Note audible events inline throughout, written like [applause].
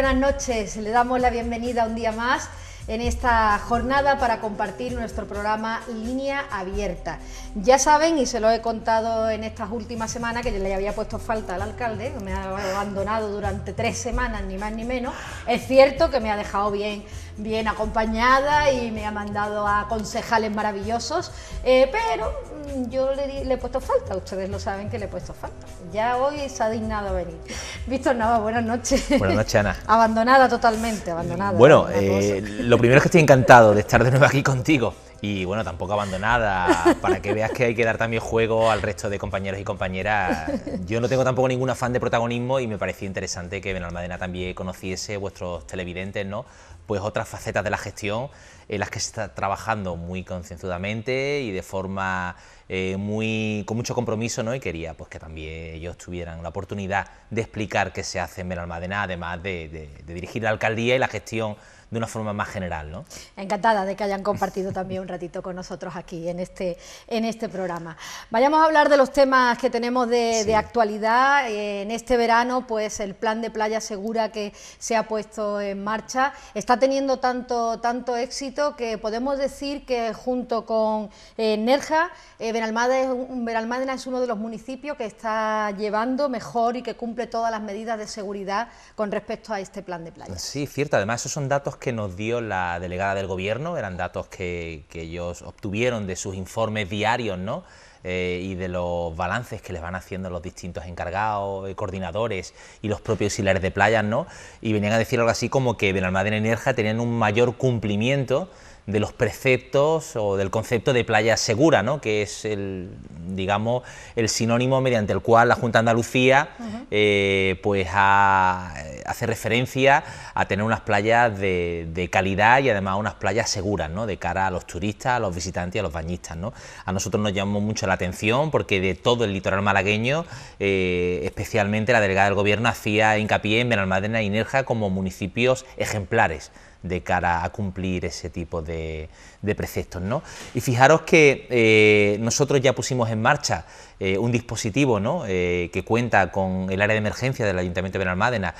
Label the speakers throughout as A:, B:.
A: buenas noches. Le damos la bienvenida un día más en esta jornada para compartir nuestro programa Línea Abierta. Ya saben, y se lo he contado en estas últimas semanas, que yo le había puesto falta al alcalde, que me ha abandonado durante tres semanas, ni más ni menos. Es cierto que me ha dejado bien, bien acompañada y me ha mandado a concejales maravillosos, eh, pero Mm, yo le, le, he puesto falta, ustedes lo saben que le he puesto falta. Ya hoy se ha dignado venir. [laughs] Víctor Nava, buenas noches. Buenas noches, Ana. [laughs] abandonada totalmente, abandonada.
B: Bueno, eh, lo primero es que estoy encantado de estar de nuevo aquí contigo. Y bueno, tampoco abandonada, para que veas que hay que dar también juego al resto de compañeros y compañeras. Yo no tengo tampoco ningún afán de protagonismo y me pareció interesante que Benalmadena también conociese vuestros televidentes, ¿no? Pues otras facetas de la gestión en las que se está trabajando muy concienzudamente y de forma eh, muy con mucho compromiso, ¿no? Y quería pues que también ellos tuvieran la oportunidad de explicar qué se hace en Benalmádena, además de dirigir la alcaldía y la gestión de una forma más general. ¿no?
A: Encantada de que hayan compartido también un ratito con nosotros aquí en este, en este programa. Vayamos a hablar de los temas que tenemos de, actualidad. Eh, en este verano, pues el plan de playa segura que se ha puesto en marcha está teniendo tanto, tanto éxito que podemos decir que junto con eh, Nerja, eh, es es uno de los municipios que está llevando mejor y que cumple todas las medidas de seguridad con respecto a este plan de playa.
B: Sí, cierto. Además, esos son datos que nos dio la delegada del gobierno, eran datos que, ellos obtuvieron de sus informes diarios, ¿no? Eh, y de los balances que les van haciendo los distintos encargados, eh, coordinadores y los propios hilares de playas, ¿no? Y venían a decir algo así como que Benalmádena y Nerja tenían un mayor cumplimiento de los preceptos o del concepto de playa segura, ¿no? que es el, digamos, el sinónimo mediante el cual la Junta de Andalucía eh, pues hace referencia a tener unas playas de, calidad y además unas playas seguras, ¿no? de cara a los turistas, a los visitantes y a los bañistas. ¿no? A nosotros nos llamó mucho la atención porque de todo el litoral malagueño, eh, especialmente la delegada del gobierno hacía hincapié en Benalmádena y Nerja como municipios ejemplares de cara a cumplir ese tipo de, preceptos. ¿no? Y fijaros que eh, nosotros ya pusimos en marcha eh, un dispositivo ¿no? Eh, que cuenta con el área de emergencia del Ayuntamiento de Benalmádena,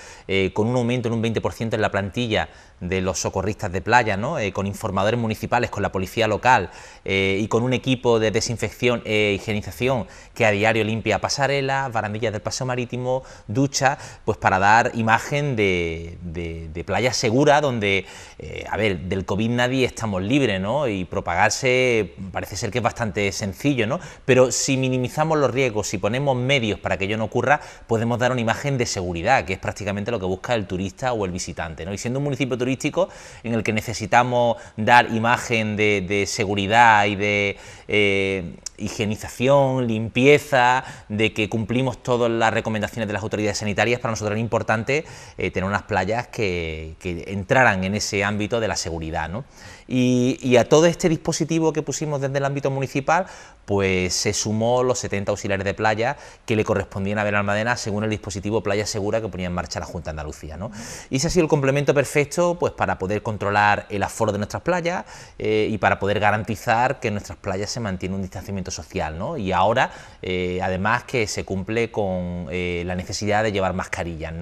B: con un aumento en un 20% en la plantilla de los socorristas de playa, ¿no? Eh, con informadores municipales, con la policía local eh, y con un equipo de desinfección e higienización que a diario limpia pasarelas, barandillas del paseo marítimo, ducha, pues para dar imagen de, de, playa segura donde, eh, a ver, del COVID nadie estamos libres ¿no? y propagarse parece ser que es bastante sencillo, ¿no? pero si minimizamos los riesgos, si ponemos medios para que ello no ocurra, podemos dar una imagen de seguridad, que es prácticamente lo que busca el turista o el visitante. ¿no? Y siendo un municipio turístico, en el que necesitamos dar imagen de, seguridad y de eh, higienización, limpieza, de que cumplimos todas las recomendaciones de las autoridades sanitarias, para nosotros era importante eh, tener unas playas que, que, entraran en ese ámbito de la seguridad. ¿no? Y, a todo este dispositivo que pusimos desde el ámbito municipal, pues se sumó los 70 auxiliares de playa que le correspondían a Almadena según el dispositivo Playa Segura que ponía en marcha la Junta de Andalucía. Y ese ha sido el complemento perfecto pues, para poder controlar el aforo de nuestras playas eh, y para poder garantizar que nuestras playas se mantiene un distanciamiento social. Y ahora, eh, además, que se cumple con eh, la necesidad de llevar mascarillas.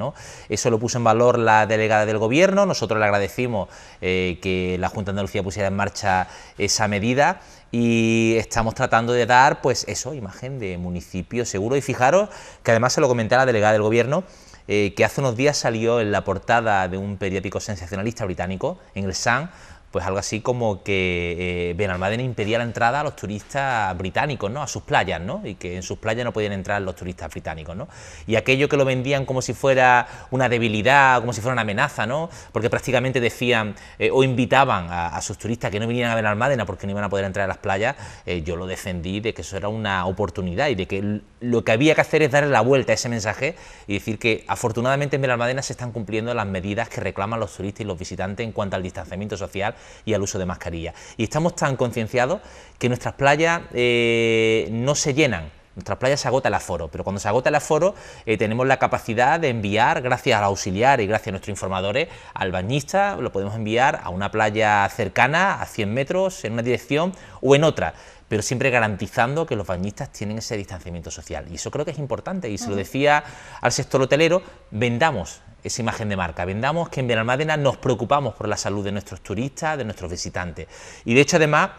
B: Eso lo puso en valor la delegada del Gobierno. Nosotros le agradecimos que la Junta de Andalucía pusiera en marcha esa medida y estamos tratando de dar, pues eso, imagen de municipio seguro. Y fijaros que además se lo comenté a la delegada del gobierno, eh, que hace unos días salió en la portada de un periódico sensacionalista británico, en el Sun, pues algo así como que eh, Benalmádena impedía la entrada a los turistas británicos, ¿no? A sus playas, ¿no? Y que en sus playas no podían entrar los turistas británicos, ¿no? Y aquello que lo vendían como si fuera una debilidad, como si fuera una amenaza, ¿no? Porque prácticamente decían eh, o invitaban a, sus turistas que no vinieran a Benalmádena porque no iban a poder entrar a las playas, eh, yo lo defendí de que eso era una oportunidad y de que lo que había que hacer es darle la vuelta a ese mensaje y decir que afortunadamente en Benalmádena se están cumpliendo las medidas que reclaman los turistas y los visitantes en cuanto al distanciamiento social y al uso de mascarilla. Y estamos tan concienciados que nuestras playas eh, no se llenan. Nuestras playas se agota el aforo, pero cuando se agota el aforo eh, tenemos la capacidad de enviar, gracias al auxiliar y gracias a nuestros informadores, al bañista, lo podemos enviar a una playa cercana, a 100 metros, en una dirección o en otra pero siempre garantizando que los bañistas tienen ese distanciamiento social. Y eso creo que es importante, y se lo decía al sector hotelero, vendamos esa imagen de marca, vendamos que en Benalmádena nos preocupamos por la salud de nuestros turistas, de nuestros visitantes. Y de hecho, además,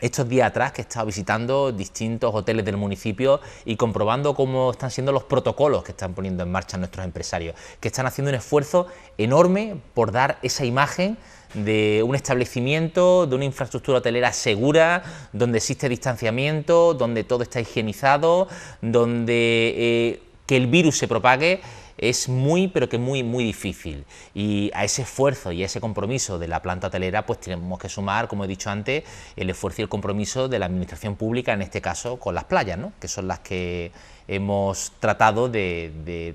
B: estos días atrás que he estado visitando distintos hoteles del municipio y comprobando cómo están siendo los protocolos que están poniendo en marcha nuestros empresarios, que están haciendo un esfuerzo enorme por dar esa imagen de un establecimiento, de una infraestructura hotelera segura, donde existe distanciamiento, donde todo está higienizado, donde eh, que el virus se propague es muy, pero que muy, muy difícil. Y a ese esfuerzo y a ese compromiso de la planta hotelera, pues tenemos que sumar, como he dicho antes, el esfuerzo y el compromiso de la administración pública, en este caso con las playas, ¿no? que son las que hemos tratado de,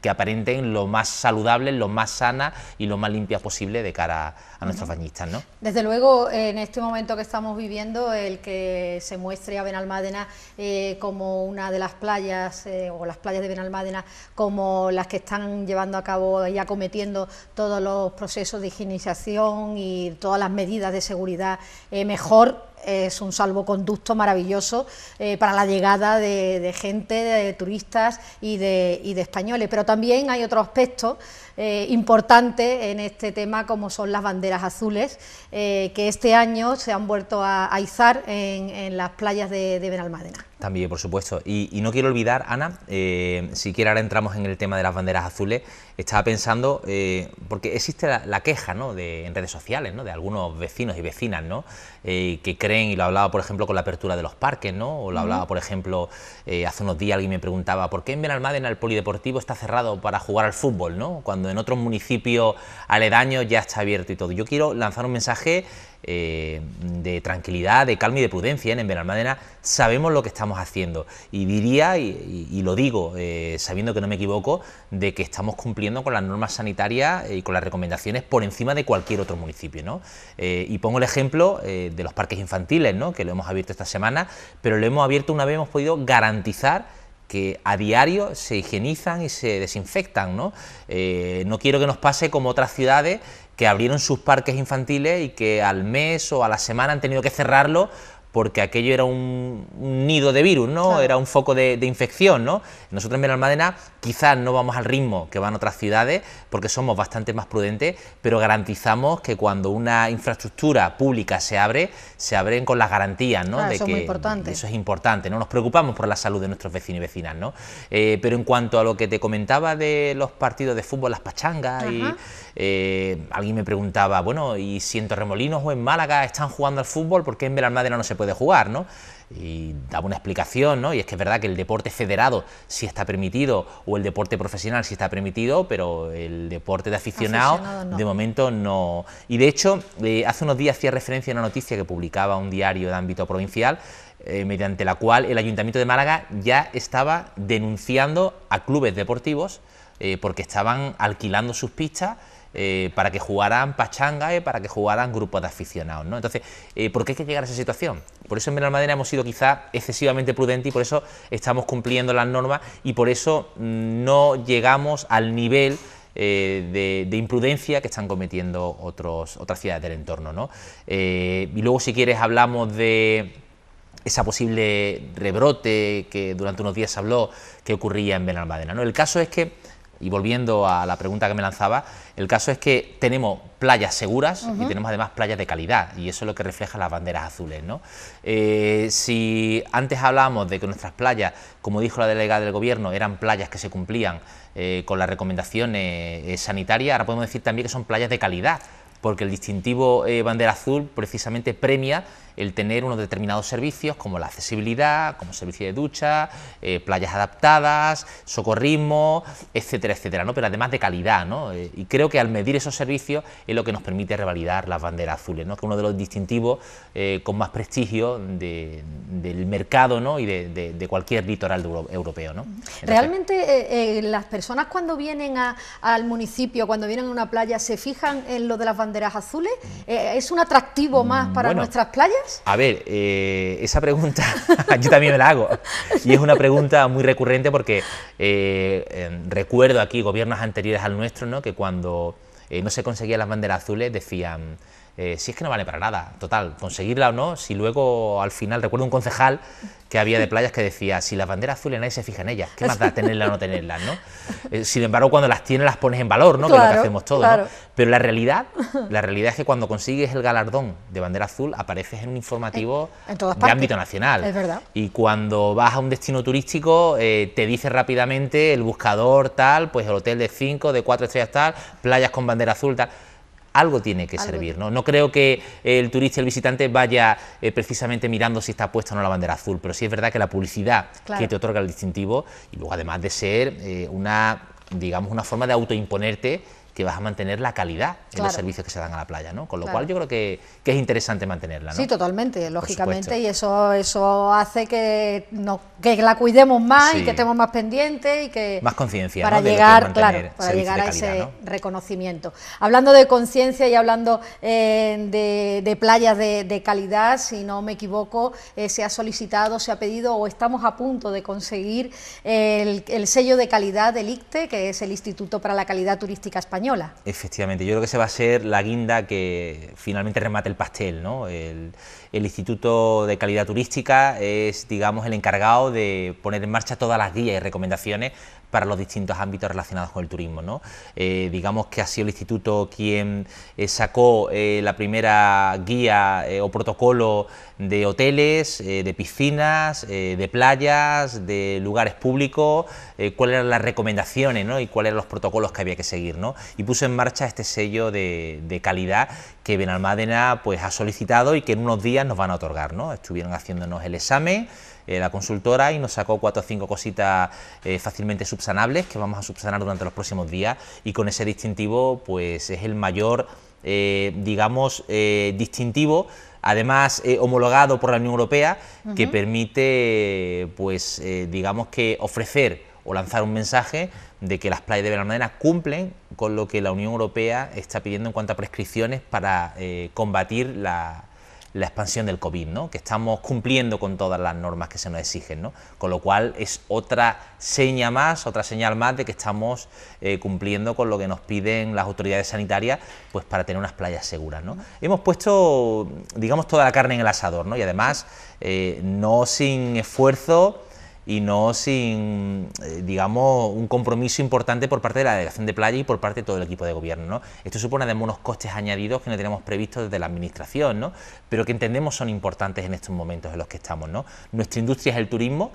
B: que aparenten lo más saludable, lo más sana y lo más limpia posible de cara nuestros bañistas,
A: Desde luego, en este momento que estamos viviendo, el que se muestre a Benalmádena eh, como una de las playas eh, o las playas de Benalmádena como las que están llevando a cabo y acometiendo todos los procesos de higienización y todas las medidas de seguridad eh, mejor es un salvoconducto maravilloso para la llegada de, gente, de, turistas y de, españoles. Pero también hay otro aspecto importante en este tema, como son las banderas azules eh, que este año se han vuelto a, izar en, las playas de, de Benalmádena.
B: También, por supuesto. Y, no quiero olvidar, Ana, eh, siquiera ahora entramos en el tema de las banderas azules, estaba pensando, eh, porque existe la, queja ¿no? de, en redes sociales ¿no? de algunos vecinos y vecinas ¿no? Eh, que creen, y lo hablaba por ejemplo con la apertura de los parques, ¿no? o lo hablaba por ejemplo hace unos días alguien me preguntaba, ¿por qué en Benalmádena el polideportivo está cerrado para jugar al fútbol? ¿no? Cuando en otros municipios aledaños ya está abierto y todo. Yo quiero lanzar un mensaje eh, de tranquilidad, de calma y de prudencia en, Benalmádena, sabemos lo que estamos haciendo. Y diría, y, lo digo, eh, sabiendo que no me equivoco, de que estamos cumpliendo con las normas sanitarias eh, y con las recomendaciones por encima de cualquier otro municipio. ¿no? y pongo el ejemplo de los parques infantiles, ¿no? que lo hemos abierto esta semana, pero lo hemos abierto una vez hemos podido garantizar que a diario se higienizan y se desinfectan. No, no quiero que nos pase como otras ciudades que abrieron sus parques infantiles y que al mes o a la semana han tenido que cerrarlo porque aquello era un, nido de virus, ¿no? Era un foco de, infección, ¿no? Nosotros en Almadena quizás no vamos al ritmo que van otras ciudades porque somos bastante más prudentes, pero garantizamos que cuando una infraestructura pública se abre, se abren con las garantías, ¿no? eso es muy importante. Eso es importante, ¿no? Nos preocupamos por la salud de nuestros vecinos y vecinas, ¿no? Eh, pero en cuanto a lo que te comentaba de los partidos de fútbol, las pachangas y eh, alguien me preguntaba, bueno, ¿y si en Torremolinos o en Málaga están jugando al fútbol, por qué en Benalmádena no se puede jugar, no? Y daba una explicación, ¿no? Y es que es verdad que el deporte federado sí está permitido, o el deporte profesional sí está permitido, pero el deporte de aficionado, de momento no. Y de hecho, eh, hace unos días hacía referencia a una noticia que publicaba un diario de ámbito provincial eh, mediante la cual el Ayuntamiento de Málaga ya estaba denunciando a clubes deportivos porque estaban alquilando sus pistas eh, para que jugaran pachanga para que jugaran grupos de aficionados. ¿no? Entonces, eh, ¿por qué hay que llegar a esa situación? Por eso en Benalmadena hemos sido quizá excesivamente prudentes y por eso estamos cumpliendo las normas y por eso mm, no llegamos al nivel eh, de, imprudencia que están cometiendo otros, otras ciudades del entorno. y luego, si quieres, hablamos de esa posible rebrote que durante unos días habló que ocurría en Benalmádena. ¿no? El caso es que y volviendo a la pregunta que me lanzaba, el caso es que tenemos playas seguras y tenemos además playas de calidad, y eso es lo que refleja las banderas azules. Eh, si antes hablábamos de que nuestras playas, como dijo la delegada del Gobierno, eran playas que se cumplían eh, con las recomendaciones eh, sanitarias, ahora podemos decir también que son playas de calidad, porque el distintivo bandera azul precisamente premia el tener unos determinados servicios como la accesibilidad, como servicio de ducha, eh, playas adaptadas, socorrismo, etcétera, etcétera, ¿no? pero además de calidad. ¿no? Eh, y creo que al medir esos servicios es lo que nos permite revalidar las banderas azules, ¿no? que es uno de los distintivos eh, con más prestigio del mercado ¿no? y de, cualquier litoral europeo.
A: Realmente las personas cuando vienen al municipio, cuando vienen a una playa, ¿se fijan en lo de las banderas azules? Mm. ¿Es un atractivo más mm, para nuestras playas?
B: A ver, eh, esa pregunta [laughs] yo también me la hago. Y es una pregunta muy recurrente porque eh, em, recuerdo aquí gobiernos anteriores al nuestro, ¿no? que cuando eh, no se conseguían las banderas azules decían eh, si es que no vale para nada, total, conseguirla o no, si luego al final, recuerdo un concejal que había de playas que decía, si las bandera azul nadie se fija en ellas... ¿qué más da tenerla o no tenerlas, ¿no? Eh, sin embargo, cuando las tienes las pones en valor, ¿no? que es lo que hacemos todos. ¿no? Pero la realidad, la realidad es que cuando consigues el galardón de bandera azul, apareces en un informativo
A: de ámbito
B: nacional. Es verdad. Y cuando vas a un destino turístico, eh, te dice rápidamente el buscador tal, pues el hotel de 5, de 4 estrellas tal, playas con bandera azul tal algo tiene que servir. ¿no? no creo que eh, el turista, el visitante vaya eh, precisamente mirando si está puesta o no la bandera azul, pero sí es verdad que la publicidad que te otorga el distintivo, y luego además de ser eh, una, digamos, una forma de autoimponerte vas a mantener la calidad en los servicios que se dan a la playa, ¿no? Con lo cual yo creo que, es interesante mantenerla, ¿no? Sí,
A: totalmente, lógicamente, y eso, eso hace que, la cuidemos más y que estemos más pendientes y que... Más conciencia, Para llegar, para llegar a ese reconocimiento. Hablando de conciencia y hablando eh, de, playas de, calidad, si no me equivoco, eh, se ha solicitado, se ha pedido o estamos a punto de conseguir el, el sello de calidad del ICTE, que es el Instituto para la Calidad Turística Española
B: Efectivamente, yo creo que se va a ser la guinda que finalmente remate el pastel. ¿no? El, el, Instituto de Calidad Turística es, digamos, el encargado de poner en marcha todas las guías y recomendaciones para los distintos ámbitos relacionados con el turismo. Eh, digamos que ha sido el instituto quien eh, sacó eh, la primera guía o protocolo de hoteles, de piscinas, de playas, de lugares públicos, cuáles eran las recomendaciones y cuáles eran los protocolos que había que seguir. Y puso en marcha este sello de, calidad que Benalmádena pues, ha solicitado y que en unos días nos van a otorgar. Estuvieron haciéndonos el examen. Eh, la consultora y nos sacó cuatro o cinco cositas eh, fácilmente subsanables que vamos a subsanar durante los próximos días y con ese distintivo pues es el mayor, eh, digamos, distintivo además homologado por la Unión Europea, que permite, pues, digamos que ofrecer o lanzar un mensaje de que las playas de Benalmádena cumplen con lo que la Unión Europea está pidiendo en cuanto a prescripciones para combatir la, la expansión del COVID, ¿no? que estamos cumpliendo con todas las normas que se nos exigen, ¿no? con lo cual es otra seña más, otra señal más de que estamos eh, cumpliendo con lo que nos piden las autoridades sanitarias pues para tener unas playas seguras. ¿no? Hemos puesto, digamos, toda la carne en el asador ¿no? y además eh, no sin esfuerzo y no sin, eh, digamos, un compromiso importante por parte de la delegación de playa y por parte de todo el equipo de gobierno. Esto supone además unos costes añadidos que no tenemos previstos desde la administración, ¿no? pero que entendemos son importantes en estos momentos en los que estamos. ¿no? Nuestra industria es el turismo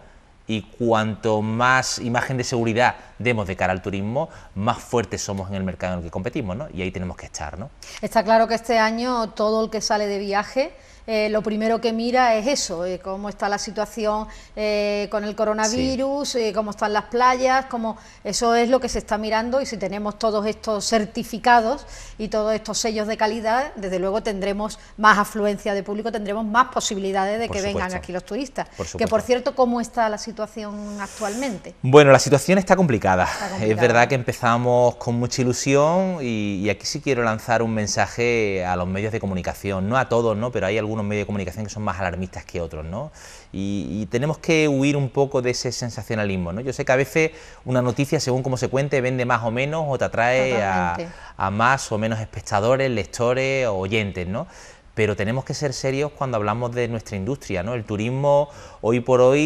B: y cuanto más imagen de seguridad demos de cara al turismo, más fuertes somos en el mercado en el que competimos y ahí tenemos que estar. ¿no?
A: Está claro que este año todo el que sale de viaje eh, lo primero que mira es eso, eh, cómo está la situación eh, con el coronavirus, cómo están las playas, cómo, eso es lo que se está mirando y si tenemos todos estos certificados y todos estos sellos de calidad, desde luego tendremos más afluencia de público, tendremos más posibilidades de que vengan aquí los turistas. que por cierto, ¿cómo está la situación actualmente?
B: Bueno, la situación está complicada. Es verdad que empezamos con mucha ilusión y, y aquí sí quiero lanzar un mensaje a los medios de comunicación, no a todos, ¿no? pero hay algunos los medios de comunicación que son más alarmistas que otros, ¿no? Y, tenemos que huir un poco de ese sensacionalismo, Yo sé que a veces una noticia, según cómo se cuente, vende más o menos o te atrae a, más o menos espectadores, lectores o oyentes, ¿no? pero tenemos que ser serios cuando hablamos de nuestra industria, ¿no? El turismo hoy por hoy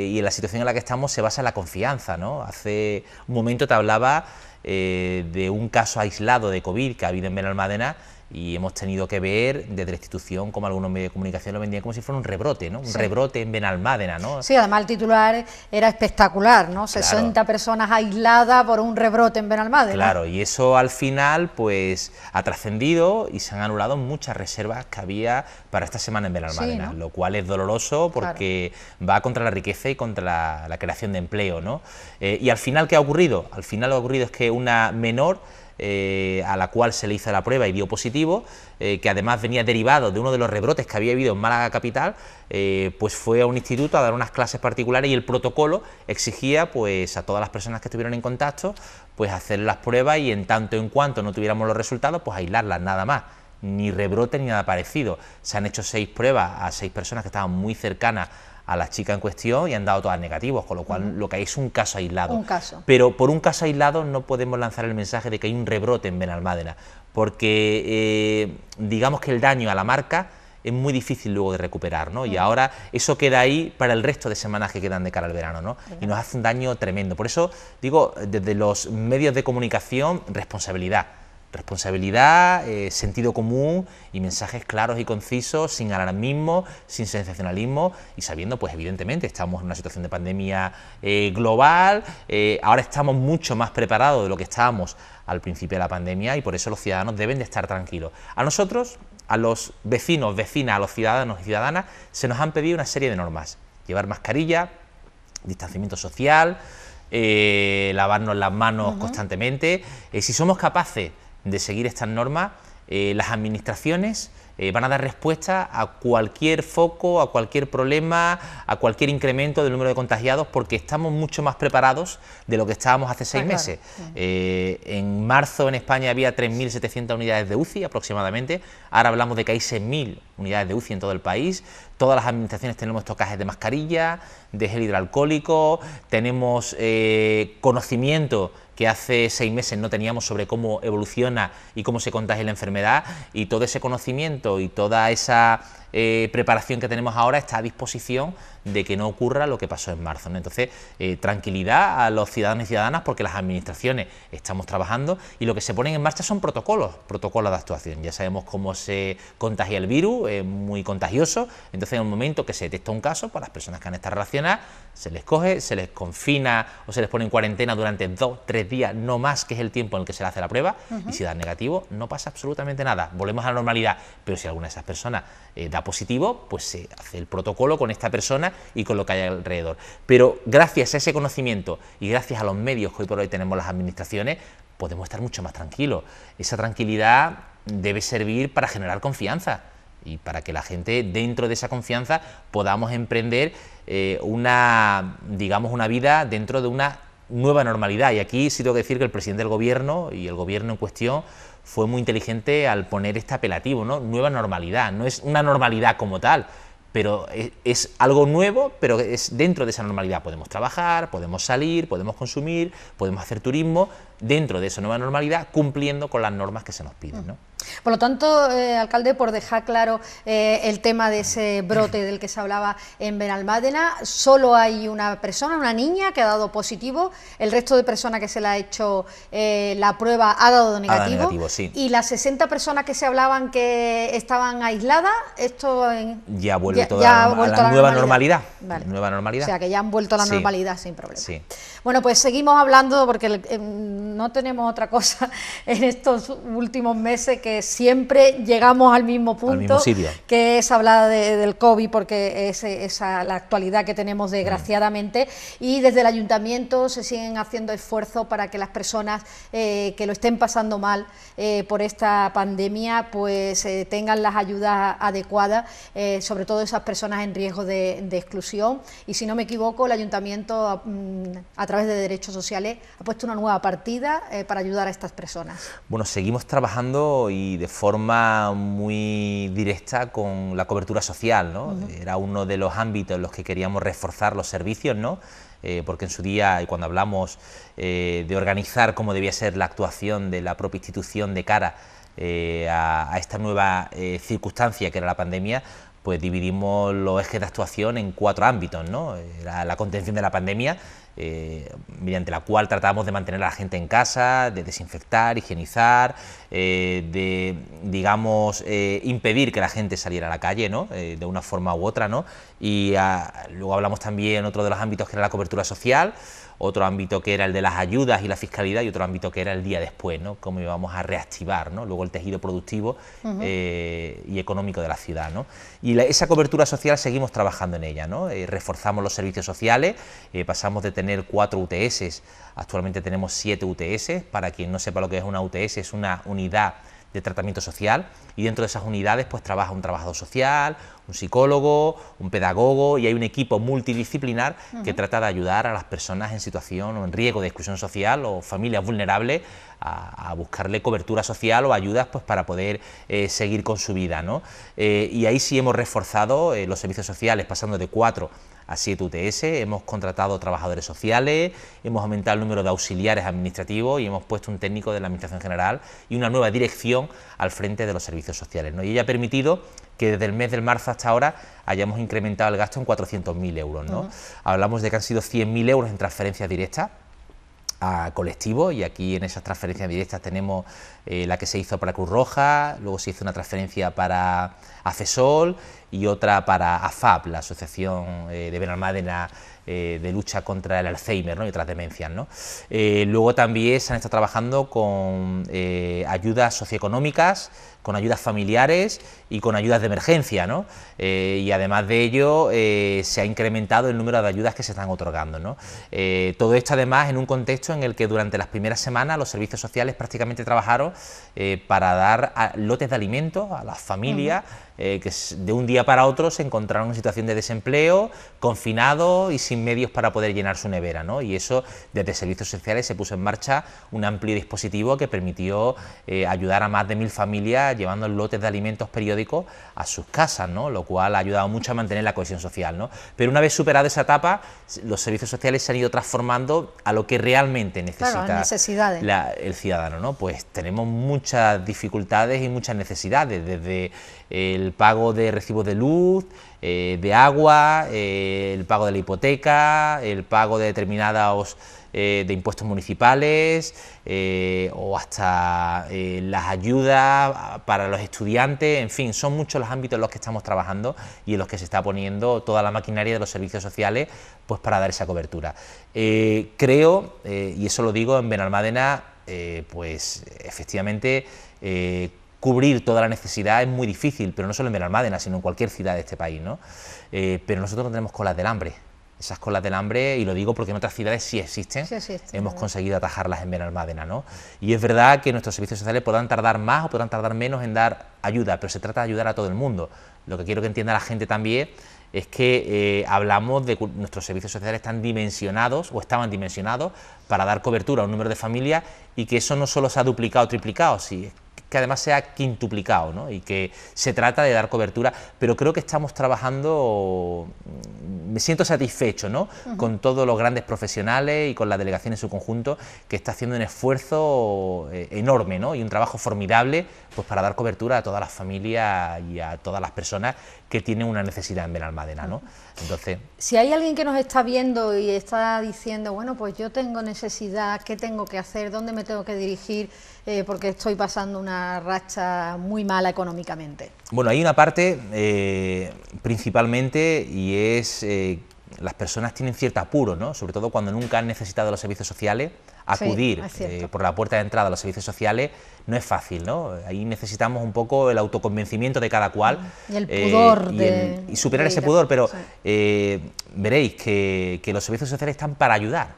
B: y, en la situación en la que estamos se basa en la confianza, Hace un momento te hablaba eh, de un caso aislado de COVID que ha habido en Almadena y hemos tenido que ver desde la institución como algunos medios de comunicación lo vendían como si fuera un rebrote, ¿no? Un rebrote en Benalmádena, ¿no? Sí,
A: además el titular era espectacular, ¿no? 60 personas aisladas por un rebrote en Benalmádena. Claro,
B: y eso al final pues ha trascendido y se han anulado muchas reservas que había para esta semana en Benalmádena, lo cual es doloroso porque va contra la riqueza y contra la, creación de empleo, ¿no? Eh, y al final, ¿qué ha ocurrido? Al final lo que ha ocurrido es que una menor eh, a la cual se le hizo la prueba y dio positivo, eh, que además venía derivado de uno de los rebrotes que había habido en Málaga Capital, eh, pues fue a un instituto a dar unas clases particulares y el protocolo exigía pues a todas las personas que estuvieron en contacto pues hacer las pruebas y en tanto en cuanto no tuviéramos los resultados pues aislarlas nada más ni rebrote ni nada parecido. Se han hecho seis pruebas a seis personas que estaban muy cercanas a la chica en cuestión y han dado todas negativos, con lo cual lo que hay es un caso aislado. caso. Pero por un caso aislado no podemos lanzar el mensaje de que hay un rebrote en Benalmádena, porque eh, digamos que el daño a la marca es muy difícil luego de recuperar, ¿no? Y ahora eso queda ahí para el resto de semanas que quedan de cara al verano, ¿no? Y nos hace un daño tremendo. Por eso digo, desde los medios de comunicación, responsabilidad Responsabilidad, eh, sentido común y mensajes claros y concisos, sin alarmismo, sin sensacionalismo y sabiendo, pues evidentemente, estamos en una situación de pandemia eh, global, eh, ahora estamos mucho más preparados de lo que estábamos al principio de la pandemia y por eso los ciudadanos deben de estar tranquilos. A nosotros, a los vecinos, vecinas, a los ciudadanos y ciudadanas, se nos han pedido una serie de normas. Llevar mascarilla, distanciamiento social, lavarnos las manos constantemente. si somos capaces de seguir estas normas, eh, las administraciones eh, van a dar respuesta a cualquier foco, a cualquier problema, a cualquier incremento del número de contagiados, porque estamos mucho más preparados de lo que estábamos hace seis meses. Eh, en marzo en España había 3.700 unidades de UCI aproximadamente, ahora hablamos de que hay 6.000 unidades de UCI en todo el país, todas las administraciones tenemos tocajes de mascarilla, de gel hidroalcohólico, tenemos conocimiento que hace seis meses no teníamos sobre cómo evoluciona y cómo se contagia la enfermedad y todo ese conocimiento y toda esa eh, preparación que tenemos ahora está a disposición de que no ocurra lo que pasó en marzo. Entonces, eh, tranquilidad a los ciudadanos y ciudadanas porque las administraciones estamos trabajando y lo que se ponen en marcha son protocolos, protocolos de actuación. Ya sabemos cómo se contagia el virus, es muy contagioso, entonces en un momento que se detecta un caso, para pues las personas que han estado relacionadas, se les coge, se les confina o se les pone en cuarentena durante dos, tres días, no más, que es el tiempo en el que se le hace la prueba, y si da negativo, no pasa absolutamente nada, volvemos a la normalidad, pero si alguna de esas personas eh, da positivo, pues se hace el protocolo con esta persona y con lo que hay alrededor. Pero gracias a ese conocimiento y gracias a los medios que hoy por hoy tenemos las administraciones, podemos estar mucho más tranquilos. Esa tranquilidad debe servir para generar confianza y para que la gente dentro de esa confianza podamos emprender eh, una, digamos, una vida dentro de una nueva normalidad. Y aquí sí tengo que decir que el presidente del gobierno y el gobierno en cuestión fue muy inteligente al poner este apelativo, ¿no? Nueva normalidad. No es una normalidad como tal, pero e, es, algo nuevo, pero es dentro de esa normalidad. Podemos trabajar, podemos salir, podemos consumir, podemos hacer turismo dentro de esa nueva normalidad, cumpliendo con las normas que se nos piden, ¿no?
A: Por lo tanto, eh, alcalde, por dejar claro eh, el tema de ese brote del que se hablaba en Benalmádena, solo hay una persona, una niña, que ha dado positivo, el resto de personas que se le ha hecho eh, la prueba ha dado negativo, y las 60 personas que se hablaban que estaban aisladas, esto...
B: ya ha vuelto a la, nueva normalidad. nueva normalidad. O sea, que ya han vuelto a la normalidad sin problema.
A: Bueno, pues seguimos hablando porque no tenemos otra cosa [laughs] en estos últimos meses que siempre llegamos al mismo punto, que es hablar del COVID, porque es la actualidad que tenemos desgraciadamente, mm. y desde el ayuntamiento se siguen haciendo esfuerzos para que las personas eh, que lo estén pasando mal eh, por esta pandemia, pues eh, tengan las ayudas adecuadas, sobre todo esas personas en riesgo de, exclusión. Y si no me equivoco, el ayuntamiento a, mm, a través de derechos sociales ha puesto una nueva partida para ayudar a estas personas.
B: Bueno, seguimos trabajando y y de forma muy directa con la cobertura social. Era uno de los ámbitos en los que queríamos reforzar los servicios, eh, porque en su día, y cuando hablamos eh, de organizar cómo debía ser la actuación de la propia institución de cara eh, a, esta nueva circunstancia que era la pandemia, pues dividimos los ejes de actuación en cuatro ámbitos, ¿no? la contención de la pandemia, eh, mediante la cual tratábamos de mantener a la gente en casa, de desinfectar, higienizar, eh, de, digamos, eh, impedir que la gente saliera a la calle, ¿no? de una forma u otra, ¿no? Y ah, luego hablamos también, otro de los ámbitos, que era la cobertura social, otro ámbito que era el de las ayudas y la fiscalidad y otro ámbito que era el día después, ¿no? cómo íbamos a reactivar luego el tejido productivo eh, y económico de la ciudad. ¿no? Y esa cobertura social seguimos trabajando en ella, ¿no? Eh, reforzamos los servicios sociales, eh, pasamos de tener cuatro UTS, actualmente tenemos siete UTS, para quien no sepa lo que es una UTS, es una unidad de tratamiento social y dentro de esas unidades pues trabaja un trabajador social, un psicólogo, un pedagogo y hay un equipo multidisciplinar que trata de ayudar a las personas en situación o en riesgo de exclusión social o familias vulnerables a, buscarle cobertura social o ayudas pues para poder eh, seguir con su vida. ¿no? Eh, y ahí sí hemos reforzado eh, los servicios sociales pasando de cuatro a 7 UTS, hemos contratado trabajadores sociales, hemos aumentado el número de auxiliares administrativos y hemos puesto un técnico de la Administración General y una nueva dirección al frente de los servicios sociales. ¿no? Y ella ha permitido que desde el mes de marzo hasta ahora hayamos incrementado el gasto en 400.000 euros. Hablamos de que han sido 100.000 euros en transferencias directas a colectivos y aquí en esas transferencias directas tenemos eh, la que se hizo para Cruz Roja, luego se hizo una transferencia para AFESOL y otra para AFAP, la Asociación eh, de Benalmádena eh, de Lucha contra el Alzheimer ¿no? y otras demencias. ¿no? Eh, luego también se han estado trabajando con ayudas socioeconómicas, con ayudas familiares y con ayudas de emergencia. y además de ello, se ha incrementado el número de ayudas que se están otorgando. todo esto además en un contexto en el que durante las primeras semanas los servicios sociales prácticamente trabajaron para dar lotes de alimentos a las familias. Eh, que de un día para otro se encontraron en situación de desempleo, confinado y sin medios para poder llenar su nevera. ¿no? Y eso, desde Servicios Sociales se puso en marcha un amplio dispositivo que permitió eh, ayudar a más de mil familias llevando lotes de alimentos periódicos a sus casas, ¿no? lo cual ha ayudado mucho a mantener la cohesión social. ¿no? Pero una vez superada esa etapa, los servicios sociales se han ido transformando a lo que realmente necesita el ciudadano. ¿no? Pues tenemos muchas dificultades y muchas necesidades, desde el eh, el pago de recibos de luz, eh, de agua, eh, el pago de la hipoteca, el pago de determinados eh, de impuestos municipales o hasta las ayudas para los estudiantes, en fin, son muchos los ámbitos en los que estamos trabajando y en los que se está poniendo toda la maquinaria de los servicios sociales pues para dar esa cobertura. creo, y eso lo digo en Benalmádena, pues efectivamente cubrir toda la necesidad es muy difícil, pero no solo en Benalmádena, sino en cualquier ciudad de este país, ¿no? Eh, pero nosotros no tenemos colas del hambre. Esas colas del hambre, y lo digo porque en otras ciudades sí existen, hemos conseguido atajarlas en Benalmádena, ¿no? Y es verdad que nuestros servicios sociales podrán tardar más o podrán tardar menos en dar ayuda, pero se trata de ayudar a todo el mundo. Lo que quiero que entienda la gente también es que eh, hablamos de que nuestros servicios sociales están dimensionados o estaban dimensionados para dar cobertura a un número de familias y que eso no solo se ha duplicado o triplicado, que además sea quintuplicado ¿no? y que se trata de dar cobertura, pero creo que estamos trabajando, mm, me siento satisfecho ¿no? con todos los grandes profesionales y con la delegación en su conjunto que está haciendo un esfuerzo eh, enorme y un trabajo formidable pues, para dar cobertura a todas las familias y a todas las personas que tiene una necesidad en Benalmádena, ¿no? Entonces...
A: Si hay alguien que nos está viendo y está diciendo, bueno, pues yo tengo necesidad, ¿qué tengo que hacer? ¿Dónde me tengo que dirigir? Eh, porque estoy pasando una racha muy mala económicamente.
B: Bueno, hay una parte eh, principalmente y es... Eh, las personas tienen cierto apuro, ¿no? Sobre todo cuando nunca han necesitado los servicios sociales, acudir eh, por la puerta de entrada a los servicios sociales no es fácil, ¿no? Ahí necesitamos un poco el autoconvencimiento de cada cual. Y el eh, pudor. y, superar ese pudor, pero eh, veréis que, los servicios sociales están para ayudar.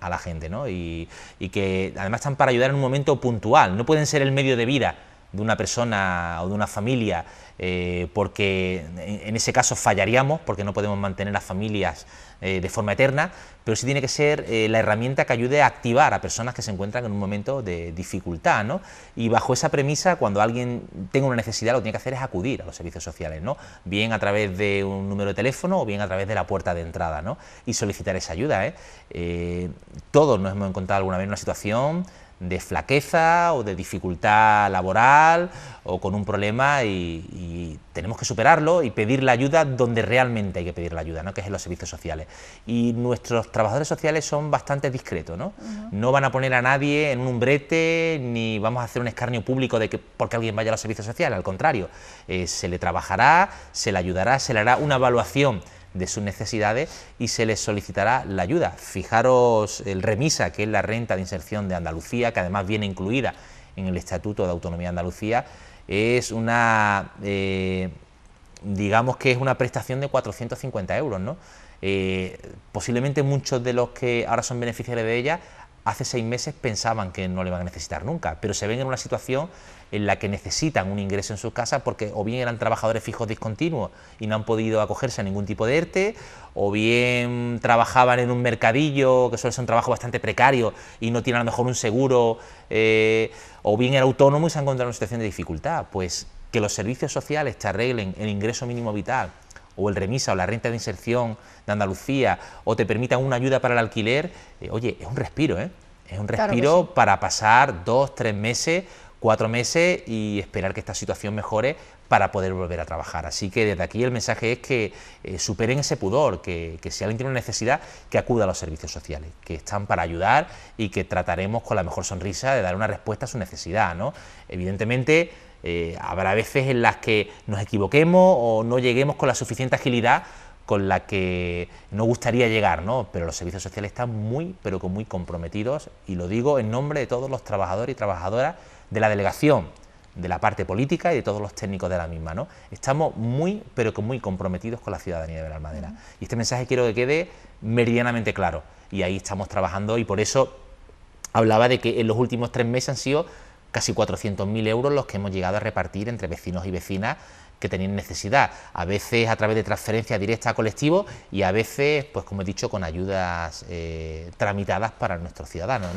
B: a la gente, ¿no? Y, y, que además están para ayudar en un momento puntual, no pueden ser el medio de vida de una persona o de una familia eh, porque en ese caso fallaríamos, porque no podemos mantener las familias eh, de forma eterna, pero sí tiene que ser eh, la herramienta que ayude a activar a personas que se encuentran en un momento de dificultad, ¿no? Y bajo esa premisa, cuando alguien tenga una necesidad, lo que tiene que hacer es acudir a los servicios sociales, ¿no? Bien a través de un número de teléfono o bien a través de la puerta de entrada, ¿no? Y solicitar esa ayuda, todos nos hemos encontrado alguna vez en una situación de flaqueza o de dificultad laboral o con un problema y, tenemos que superarlo y pedir la ayuda donde realmente hay que pedir la ayuda, ¿no? que es en los servicios sociales. Y nuestros trabajadores sociales son bastante discretos, ¿no? No van a poner a nadie en un umbrete ni vamos a hacer un escarnio público de que porque alguien vaya a los servicios sociales, al contrario, eh, se le trabajará, se le ayudará, se le hará una evaluación de sus necesidades y se les solicitará la ayuda. Fijaros el remisa, que es la renta de inserción de Andalucía, que además viene incluida en el Estatuto de Autonomía de Andalucía, es una, eh, digamos que es una prestación de 450 euros, ¿no? Eh, posiblemente muchos de los que ahora son beneficiarios de ella hace seis meses pensaban que no le van a necesitar nunca, pero se ven en una situación en la que necesitan un ingreso en sus casas porque o bien eran trabajadores fijos discontinuos y no han podido acogerse a ningún tipo de ERTE, o bien trabajaban en un mercadillo, que suele ser un trabajo bastante precario y no tienen a lo mejor un seguro, eh, o bien eran autónomos y se han encontrado en una situación de dificultad. Pues que los servicios sociales te arreglen el ingreso mínimo vital o el remisa o la renta de inserción de Andalucía o te permitan una ayuda para el alquiler, eh, oye, es un respiro, ¿eh? Es un respiro para pasar dos, tres meses, cuatro meses y esperar que esta situación mejore para poder volver a trabajar. Así que desde aquí el mensaje es que eh, superen ese pudor, que, que, si alguien tiene una necesidad, que acuda a los servicios sociales, que están para ayudar y que trataremos con la mejor sonrisa de dar una respuesta a su necesidad. ¿no? Evidentemente, eh, habrá veces en las que nos equivoquemos o no lleguemos con la suficiente agilidad con la que no gustaría llegar, ¿no? Pero los servicios sociales están muy, pero que muy comprometidos, y lo digo en nombre de todos los trabajadores y trabajadoras de la delegación, de la parte política y de todos los técnicos de la misma, ¿no? Estamos muy, pero que muy comprometidos con la ciudadanía de Veralmadera... Y este mensaje quiero que quede meridianamente claro, y ahí estamos trabajando, y por eso hablaba de que en los últimos tres meses han sido casi 400.000 euros los que hemos llegado a repartir entre vecinos y vecinas que tenían necesidad, a veces a través de transferencia directa a colectivos y a veces, pues como he dicho, con ayudas eh, tramitadas para nuestros ciudadanos.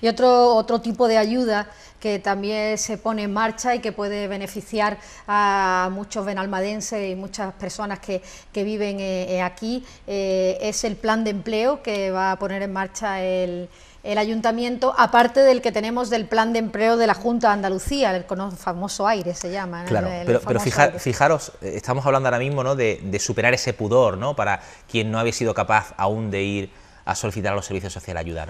A: Y otro, otro tipo de ayuda que también se pone en marcha y que puede beneficiar a muchos benalmadenses y muchas personas que, que viven eh, aquí eh, es el plan de empleo que va a poner en marcha el el ayuntamiento, aparte del que tenemos del plan de empleo de la Junta de Andalucía, el famoso aire se llama. Claro, pero,
B: fijaros, eh, estamos hablando ahora mismo ¿no? de, superar ese pudor ¿no? para quien no había sido capaz aún de ir a solicitar los servicios sociales ayuda.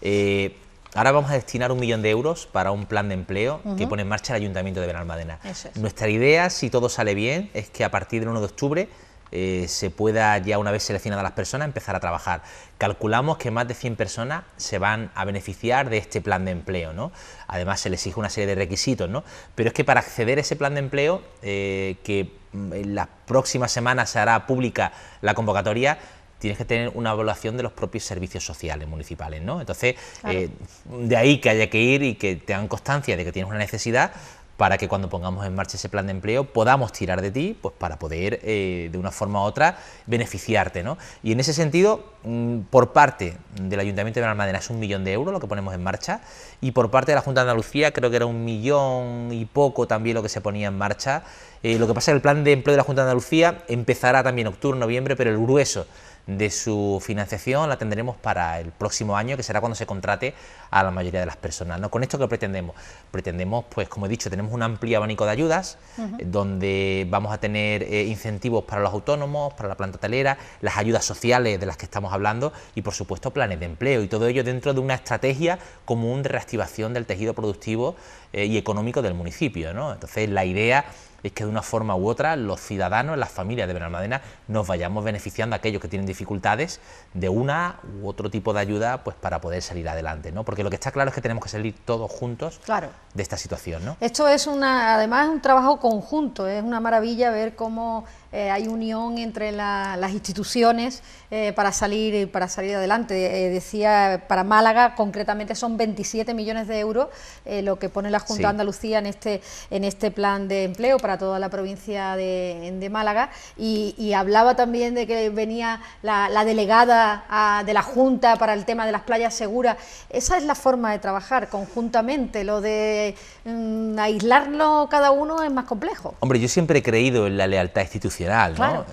B: Eh, ahora vamos a destinar un millón de euros para un plan de empleo que pone en marcha el Ayuntamiento de Benalmádena. Nuestra idea, si todo sale bien, es que a partir del 1 de octubre eh, se pueda ya una vez seleccionadas las personas empezar a trabajar. Calculamos que más de 100 personas se van a beneficiar de este plan de empleo, ¿no? Además se les exige una serie de requisitos, ¿no? Pero es que para acceder a ese plan de empleo, eh, que mm, en las próximas semanas se hará pública la convocatoria, tienes que tener una evaluación de los propios servicios sociales municipales, ¿no? Entonces, eh, de ahí que haya que ir y que te dan constancia de que tienes una necesidad, para que cuando pongamos en marcha ese plan de empleo podamos tirar de ti pues para poder eh, de una forma u otra beneficiarte. ¿no? Y en ese sentido, mm, por parte del Ayuntamiento de Almadena es un millón de euros lo que ponemos en marcha y por parte de la Junta de Andalucía creo que era un millón y poco también lo que se ponía en marcha. Eh, lo que pasa es que el plan de empleo de la Junta de Andalucía empezará también octubre, noviembre, pero el grueso de su financiación la tendremos para el próximo año, que será cuando se contrate a la mayoría de las personas. ¿no? Con esto que pretendemos, pretendemos, pues como he dicho, tenemos un amplio abanico de ayudas, eh, donde vamos a tener eh, incentivos para los autónomos, para la planta hotelera, las ayudas sociales de las que estamos hablando y por supuesto planes de empleo y todo ello dentro de una estrategia común de reactivación del tejido productivo eh, y económico del municipio. ¿no? Entonces la idea es que de una forma u otra los ciudadanos, las familias de Benalmadena, nos vayamos beneficiando a aquellos que tienen dificultades de una u otro tipo de ayuda pues para poder salir adelante, ¿no? Porque lo que está claro es que tenemos que salir todos juntos de esta situación,
A: ¿no? Esto es una, además un trabajo conjunto, es una maravilla ver cómo eh, hay unión entre las instituciones eh, para, salir, para salir adelante. Eh, decía, para Málaga concretamente son 27 millones de euros lo que pone la Junta de Andalucía en este, en este plan de empleo para toda la provincia de, Málaga. Y, hablaba también de que venía la, delegada de la Junta para el tema de las playas seguras. Esa es la forma de trabajar conjuntamente. Lo de mm, aislarlo cada uno es más complejo.
B: Hombre, yo siempre he creído en la lealtad institucional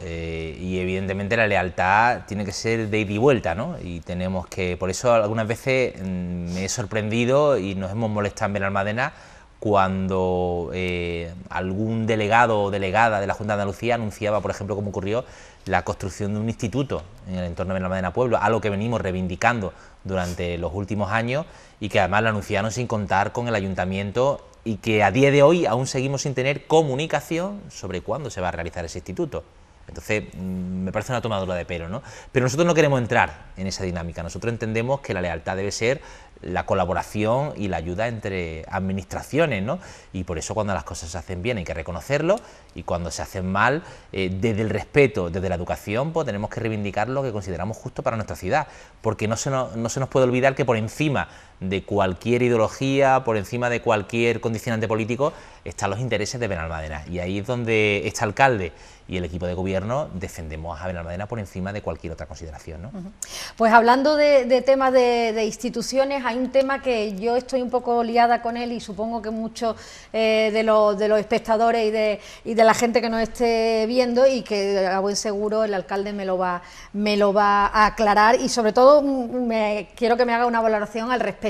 B: eh, y evidentemente la lealtad tiene que ser de ida y vuelta, Y tenemos que, por eso algunas veces mm, me he sorprendido y nos hemos molestado en Benalmádena cuando eh, algún delegado o delegada de la Junta de Andalucía anunciaba, por ejemplo, como ocurrió, la construcción de un instituto en el entorno de la Madena Pueblo, lo que venimos reivindicando durante los últimos años y que además lo anunciaron sin contar con el ayuntamiento y que a día de hoy aún seguimos sin tener comunicación sobre cuándo se va a realizar ese instituto. Entonces, mm, me parece una tomadura de pelo, ¿no? Pero nosotros no queremos entrar en esa dinámica. Nosotros entendemos que la lealtad debe ser la colaboración y la ayuda entre administraciones, ¿no? Y por eso cuando las cosas se hacen bien hay que reconocerlo y cuando se hacen mal, eh, desde el respeto, desde la educación, pues tenemos que reivindicar lo que consideramos justo para nuestra ciudad, porque no se no se nos puede olvidar que por encima de cualquier ideología, por encima de cualquier condicionante político, están los intereses de Benalmádena. Y ahí es donde este alcalde y el equipo de gobierno defendemos a Benalmádena por encima de cualquier otra consideración. ¿no?
A: Pues hablando de, temas de, instituciones, hay un tema que yo estoy un poco liada con él y supongo que muchos eh, de, los, de, los, espectadores y de, y de la gente que nos esté viendo y que a buen seguro el alcalde me lo va, me lo va a aclarar y sobre todo mm, me, quiero que me haga una valoración al respecto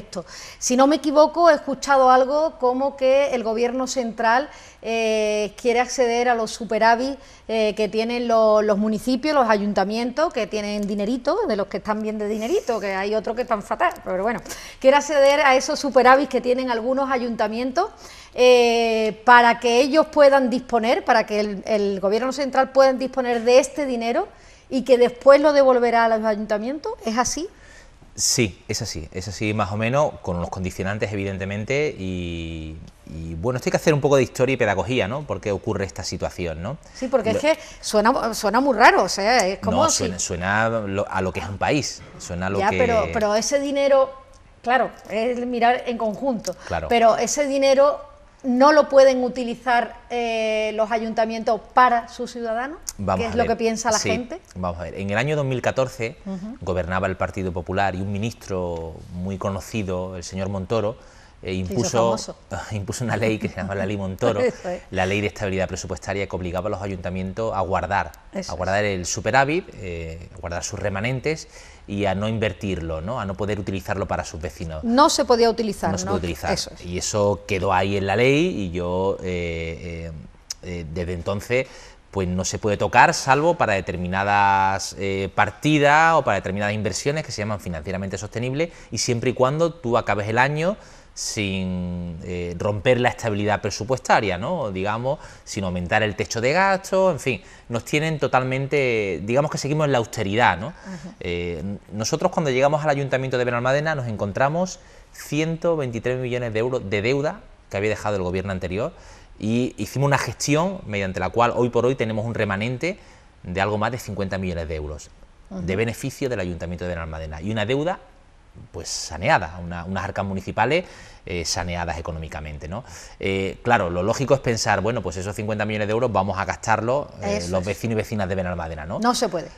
A: si no me equivoco, he escuchado algo como que el Gobierno central eh, quiere acceder a los superávit eh, que tienen los, municipios, los ayuntamientos, que tienen dinerito, de los que están bien de dinerito, que hay otro que están fatal, pero bueno, quiere acceder a esos superávit que tienen algunos ayuntamientos eh, para que ellos puedan disponer, para que el, el gobierno central pueda disponer de este dinero y que después lo devolverá a los ayuntamientos, ¿es así?
B: Sí, es así, es así más o menos, con los condicionantes evidentemente y, bueno, esto hay que hacer un poco de historia y pedagogía, ¿no? Porque ocurre esta situación, ¿no?
A: Sí, porque es que suena, suena muy raro, o sea, es como... No,
B: suena, a lo que es un país, suena a lo ya, que... Pero, pero
A: ese dinero, claro, es mirar en conjunto, claro. pero ese dinero no lo pueden utilizar eh, los ayuntamientos para sus ciudadanos? Vamos ¿Qué es lo que piensa la gente?
B: Vamos a ver, en el año 2014 gobernaba el Partido Popular y un ministro muy conocido, el señor Montoro, eh, impuso, [laughs] impuso una ley que se llama la ley Montoro, [laughs] la ley de estabilidad presupuestaria que obligaba a los ayuntamientos a guardar, a guardar el superávit, eh, guardar sus remanentes y a no invertirlo, ¿no? a no poder utilizarlo para sus vecinos.
A: No se podía utilizar. No, se podía utilizar.
B: Y eso quedó ahí en la ley y yo eh, desde entonces pues no se puede tocar salvo para determinadas partidas o para determinadas inversiones que se llaman financieramente sostenibles y siempre y cuando tú acabes el año sin eh, romper la estabilidad presupuestaria, ¿no? digamos, sin aumentar el techo de gastos, en fin, nos tienen totalmente, digamos que seguimos en la austeridad. ¿no? Eh, nosotros cuando llegamos al Ayuntamiento de Benalmadena nos encontramos 123 millones de euros de deuda que había dejado el gobierno anterior y hicimos una gestión mediante la cual hoy por hoy tenemos un remanente de algo más de 50 millones de euros de beneficio del Ayuntamiento de Benalmadena y una deuda pues saneadas, una, unas arcas municipales eh, saneadas económicamente. ¿no? Eh, claro, lo lógico es pensar, bueno, pues esos 50 millones de euros vamos a gastarlo, eh, los vecinos y vecinas de Benalmádena, ¿no? No se puede.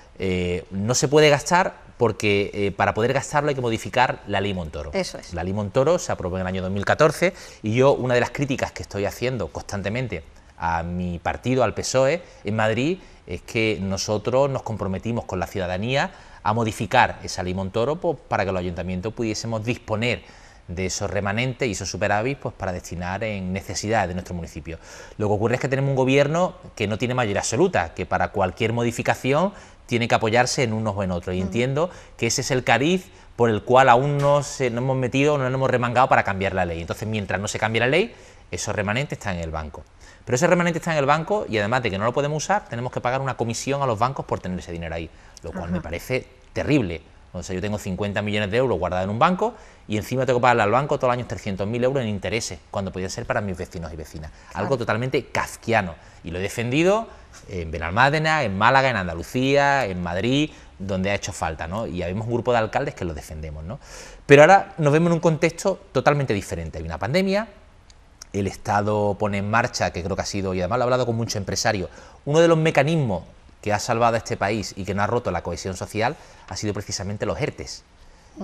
B: no se puede gastar porque para poder gastarlo hay que modificar la ley Montoro. Eso es. La ley Montoro se aprobó en el año 2014 y yo una de las críticas que estoy haciendo constantemente a mi partido, al PSOE, en Madrid, es que nosotros nos comprometimos con la ciudadanía a modificar esa ley Montoro pues, para que los ayuntamientos pudiésemos disponer de esos remanentes y esos superávit pues, para destinar en necesidades de nuestro municipio. Lo que ocurre es que tenemos un gobierno que no tiene mayoría absoluta, que para cualquier modificación tiene que apoyarse en unos o en otros. Y mm. entiendo que ese es el cariz por el cual aún no, nos hemos metido, no nos hemos remangado para cambiar la ley. Entonces, mientras no se cambie la ley, esos remanentes están en el banco. Pero ese remanente está en el banco y además de que no lo podemos usar, tenemos que pagar una comisión a los bancos por tener ese dinero ahí, lo cual me parece terrible. O sea, yo tengo 50 millones de euros guardados en un banco y encima tengo que pagarle al banco todos los años 300.000 euros en intereses, cuando podía ser para mis vecinos y vecinas. Algo totalmente kafkiano. Y lo he defendido en Benalmádena, en Málaga, en Andalucía, en Madrid, donde ha hecho falta, ¿no? Y habemos un grupo de alcaldes que lo defendemos, ¿no? Pero ahora nos vemos en un contexto totalmente diferente. Hay una pandemia, el Estado pone en marcha, que creo que ha sido, y además lo he hablado con muchos empresarios, uno de los mecanismos que ha salvado a este país y que no ha roto la cohesión social ha sido precisamente los ERTES.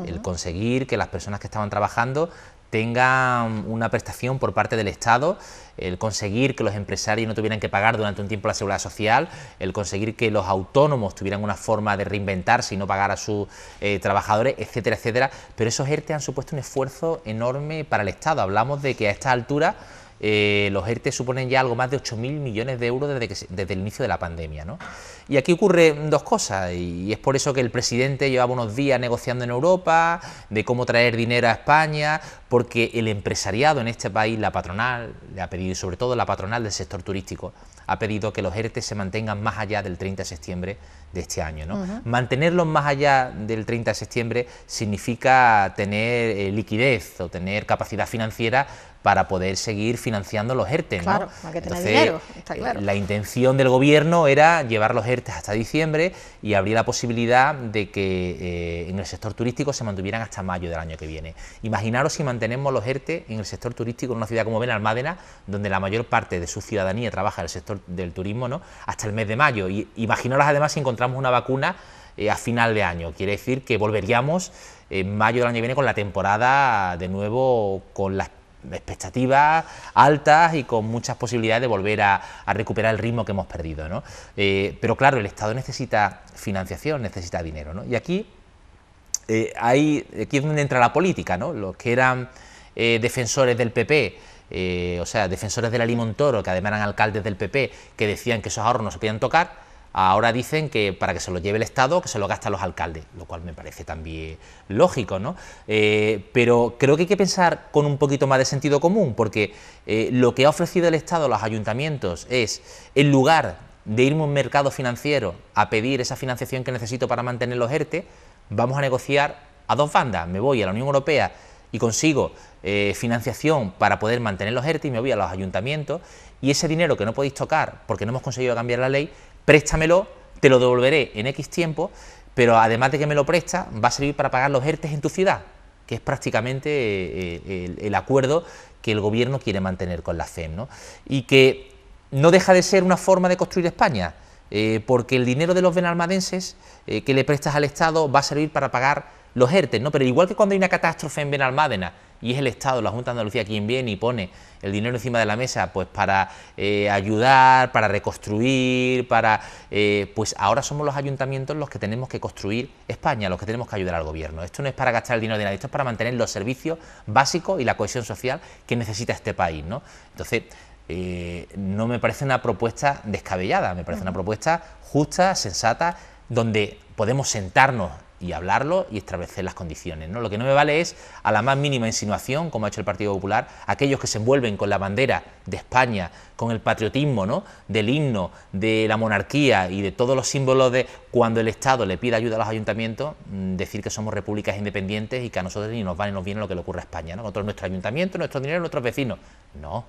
B: El conseguir que las personas que estaban trabajando tengan una prestación por parte del Estado, el conseguir que los empresarios no tuvieran que pagar durante un tiempo la seguridad social, el conseguir que los autónomos tuvieran una forma de reinventarse y no pagar a sus eh, trabajadores, etcétera, etcétera. Pero esos ERTE han supuesto un esfuerzo enorme para el Estado. Hablamos de que a esta altura eh, los ERTE suponen ya algo más de 8.000 millones de euros desde, el inicio de la pandemia. ¿no? Y aquí ocurren dos cosas, y es por eso que el presidente llevaba unos días negociando en Europa de cómo traer dinero a España, porque el empresariado en este país, la patronal, le ha pedido, y sobre todo la patronal del sector turístico, ha pedido que los ERTE se mantengan más allá del 30 de septiembre de este año. ¿no? Mantenerlos más allá del 30 de septiembre significa tener eh, liquidez o tener capacidad financiera para poder seguir financiando los ERTE.
A: que dinero, La
B: intención del gobierno era llevar los ERTE hasta diciembre y habría la posibilidad de que eh, en el sector turístico se mantuvieran hasta mayo del año que viene. Imaginaros si mantenemos los ERTE en el sector turístico en una ciudad como Benalmádena, donde la mayor parte de su ciudadanía trabaja en el sector del turismo, ¿no? hasta el mes de mayo. Y imaginaros además si encontramos una vacuna eh, a final de año. Quiere decir que volveríamos en mayo del año que viene con la temporada de nuevo con las expectativas altas y con muchas posibilidades de volver a, recuperar el ritmo que hemos perdido. ¿no? Eh, pero claro, el Estado necesita financiación, necesita dinero. ¿no? Y aquí, eh, hay, aquí es donde entra la política. ¿no? Los que eran eh, defensores del PP, o sea, defensores del Alimontoro, que además eran alcaldes del PP, que decían que esos ahorros no se podían tocar, Ahora dicen que para que se lo lleve el Estado, que se lo gasta los alcaldes, lo cual me parece también lógico, ¿no? Eh, pero creo que hay que pensar con un poquito más de sentido común, porque eh, lo que ha ofrecido el Estado a los ayuntamientos es, en lugar de irme a un mercado financiero a pedir esa financiación que necesito para mantener los ERTE, e, vamos a negociar a dos bandas. Me voy a la Unión Europea y consigo eh, financiación para poder mantener los ERTE e y me voy a los ayuntamientos y ese dinero que no podéis tocar porque no hemos conseguido cambiar la ley, préstamelo, te lo devolveré en X tiempo, pero además de que me lo presta, va a servir para pagar los ERTES en tu ciudad, que es prácticamente eh, el, acuerdo que el gobierno quiere mantener con la FEM, ¿no? Y que no deja de ser una forma de construir España, eh, porque el dinero de los benalmadenses eh, que le prestas al Estado va a servir para pagar los ERTES, ¿no? Pero igual que cuando hay una catástrofe en Benalmádena y es el Estado, la Junta de Andalucía, quien viene y pone el dinero encima de la mesa pues para eh, ayudar, para reconstruir, para... Eh, pues ahora somos los ayuntamientos los que tenemos que construir España, los que tenemos que ayudar al gobierno. Esto no es para gastar el dinero de nadie, esto es para mantener los servicios básicos y la cohesión social que necesita este país. Entonces, eh, no me parece una propuesta descabellada, me parece una propuesta justa, sensata, donde podemos sentarnos y hablarlo y establecer las condiciones. ¿no? Lo que no me vale es, a la más mínima insinuación, como ha hecho el Partido Popular, aquellos que se envuelven con la bandera de España, con el patriotismo ¿no? del himno, de la monarquía y de todos los símbolos de cuando el Estado le pide ayuda a los ayuntamientos, mm, decir que somos repúblicas independientes y que a nosotros ni nos vale ni nos viene lo que le ocurre a España. ¿no? Nosotros nuestro ayuntamiento, nuestro dinero, nuestros vecinos. No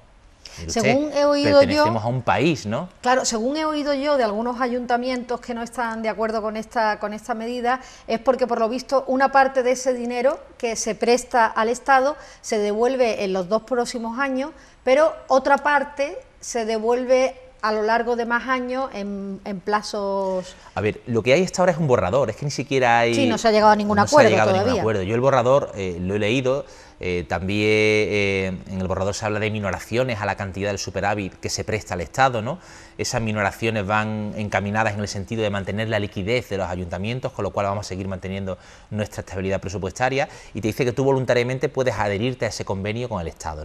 A: según he oído pertenecemos a
B: un país, ¿no?
A: Claro, según he oído yo de algunos ayuntamientos que no están de acuerdo con esta, con esta medida, es porque por lo visto una parte de ese dinero que se presta al Estado se devuelve en los dos próximos años, pero otra parte se devuelve a lo largo de más años en, plazos.
B: A ver, lo que hay hasta ahora es un borrador, es que ni siquiera hay. Sí, no se ha
A: llegado a ningún acuerdo.
B: Yo el borrador eh, lo he leído, eh, también eh, en el borrador se habla de minoraciones a la cantidad del superávit que se presta al Estado, ¿no? Esas minoraciones van encaminadas en el sentido de mantener la liquidez de los ayuntamientos, con lo cual vamos a seguir manteniendo nuestra estabilidad presupuestaria y te dice que tú voluntariamente puedes adherirte a ese convenio con el Estado.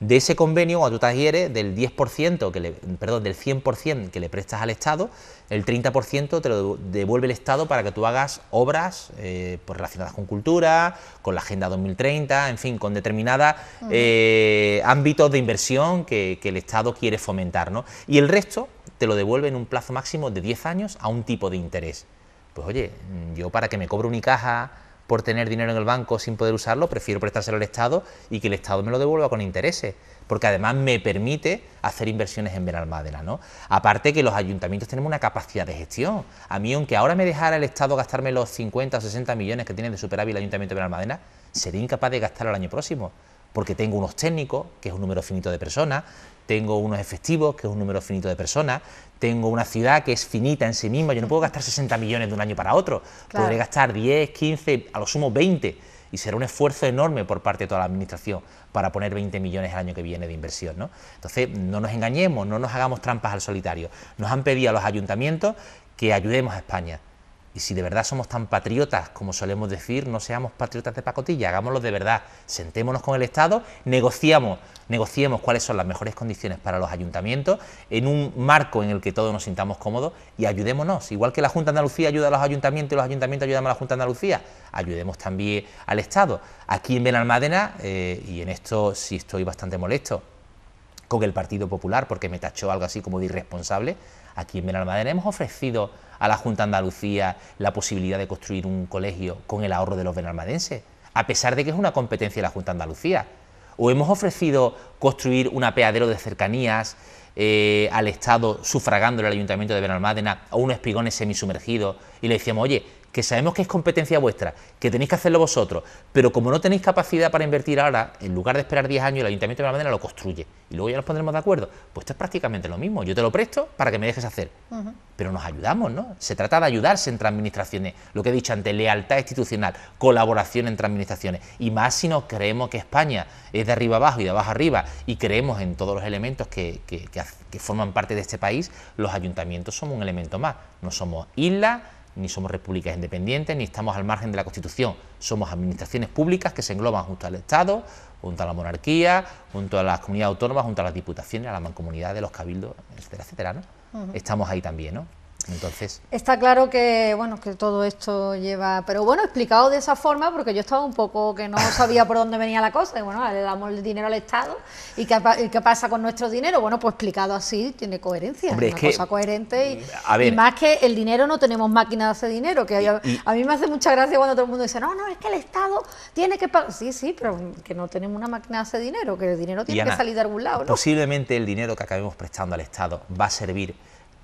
B: De ese convenio, cuando tú te adhieres, del 10% que perdón, del 100% que le prestas al Estado, el 30% te lo devuelve el Estado para que tú hagas obras eh, pues relacionadas con cultura, con la Agenda 2030, en fin, con determinados eh, ámbitos de inversión que, que el Estado quiere fomentar. ¿no? Y el resto te lo devuelve en un plazo máximo de 10 años a un tipo de interés. Pues oye, mm, yo para que me cobre caja por tener dinero en el banco sin poder usarlo, prefiero prestárselo al Estado y que el Estado me lo devuelva con intereses, porque además me permite hacer inversiones en Benalmádena, ¿no? Aparte que los ayuntamientos tenemos una capacidad de gestión. A mí, aunque ahora me dejara el Estado gastarme los 50 o 60 millones que tiene de superávit el Ayuntamiento de Benalmádena, sería incapaz de gastarlo el año próximo, porque tengo unos técnicos, que es un número finito de personas, tengo unos efectivos, que es un número finito de personas, tengo una ciudad que es finita en sí misma, yo no puedo gastar 60 millones de un año para otro, podré gastar 10, 15, a lo sumo 20, y será un esfuerzo enorme por parte de toda la Administración para poner 20 millones el año que viene de inversión. ¿no? Entonces, no nos engañemos, no nos hagamos trampas al solitario. Nos han pedido a los ayuntamientos que ayudemos a España. Y si de verdad somos tan patriotas como solemos decir, no seamos patriotas de pacotilla, hagámoslo de verdad. Sentémonos con el Estado, negociamos, negociemos cuáles son las mejores condiciones para los ayuntamientos, en un marco en el que todos nos sintamos cómodos y ayudémonos. Igual que la Junta de Andalucía ayuda a los ayuntamientos y los ayuntamientos ayudan a la Junta de Andalucía, ayudemos también al Estado. Aquí en Benalmádena, eh, y en esto sí estoy bastante molesto, con el Partido Popular, porque me tachó algo así como de irresponsable, aquí en Benalmádena hemos ofrecido a la Junta de Andalucía la posibilidad de construir un colegio con el ahorro de los benalmadenses, a pesar de que es una competencia de la Junta Andalucía. O hemos ofrecido construir un apeadero de cercanías eh, al Estado sufragando el Ayuntamiento de Benalmádena o unos espigones semisumergidos y le decíamos, oye, que sabemos que es competencia vuestra, que tenéis que hacerlo vosotros, pero como no tenéis capacidad para invertir ahora, en lugar de esperar 10 años, el Ayuntamiento de manera lo construye y luego ya nos pondremos de acuerdo. Pues esto es prácticamente lo mismo. Yo te lo presto para que me dejes hacer. Pero nos ayudamos, ¿no? Se trata de ayudarse entre administraciones. Lo que he dicho antes, lealtad institucional, colaboración entre administraciones. Y más si nos creemos que España es de arriba abajo y de abajo arriba y creemos en todos los elementos que, que forman parte de este país, los ayuntamientos somos un elemento más. No somos islas ni somos repúblicas independientes, ni estamos al margen de la Constitución. Somos administraciones públicas que se engloban junto al Estado, junto a la monarquía, junto a las comunidades autónomas, junto a las diputaciones, a la mancomunidad de los cabildos, etcétera, etcétera. Estamos ahí también, ¿no? Entonces.
A: Está claro que bueno que todo esto lleva, pero bueno explicado de esa forma porque yo estaba un poco que no sabía por dónde venía la cosa y bueno le damos el dinero al Estado y qué, pasa con nuestro dinero bueno pues explicado así tiene coherencia es una cosa coherente y, más que el dinero no tenemos máquina de hacer dinero que a, mí me hace mucha gracia cuando todo el mundo dice no no es que el Estado tiene que pagar sí sí pero que no tenemos una máquina de hacer dinero que el dinero tiene que salir de algún lado
B: posiblemente el dinero que acabemos prestando al Estado va a servir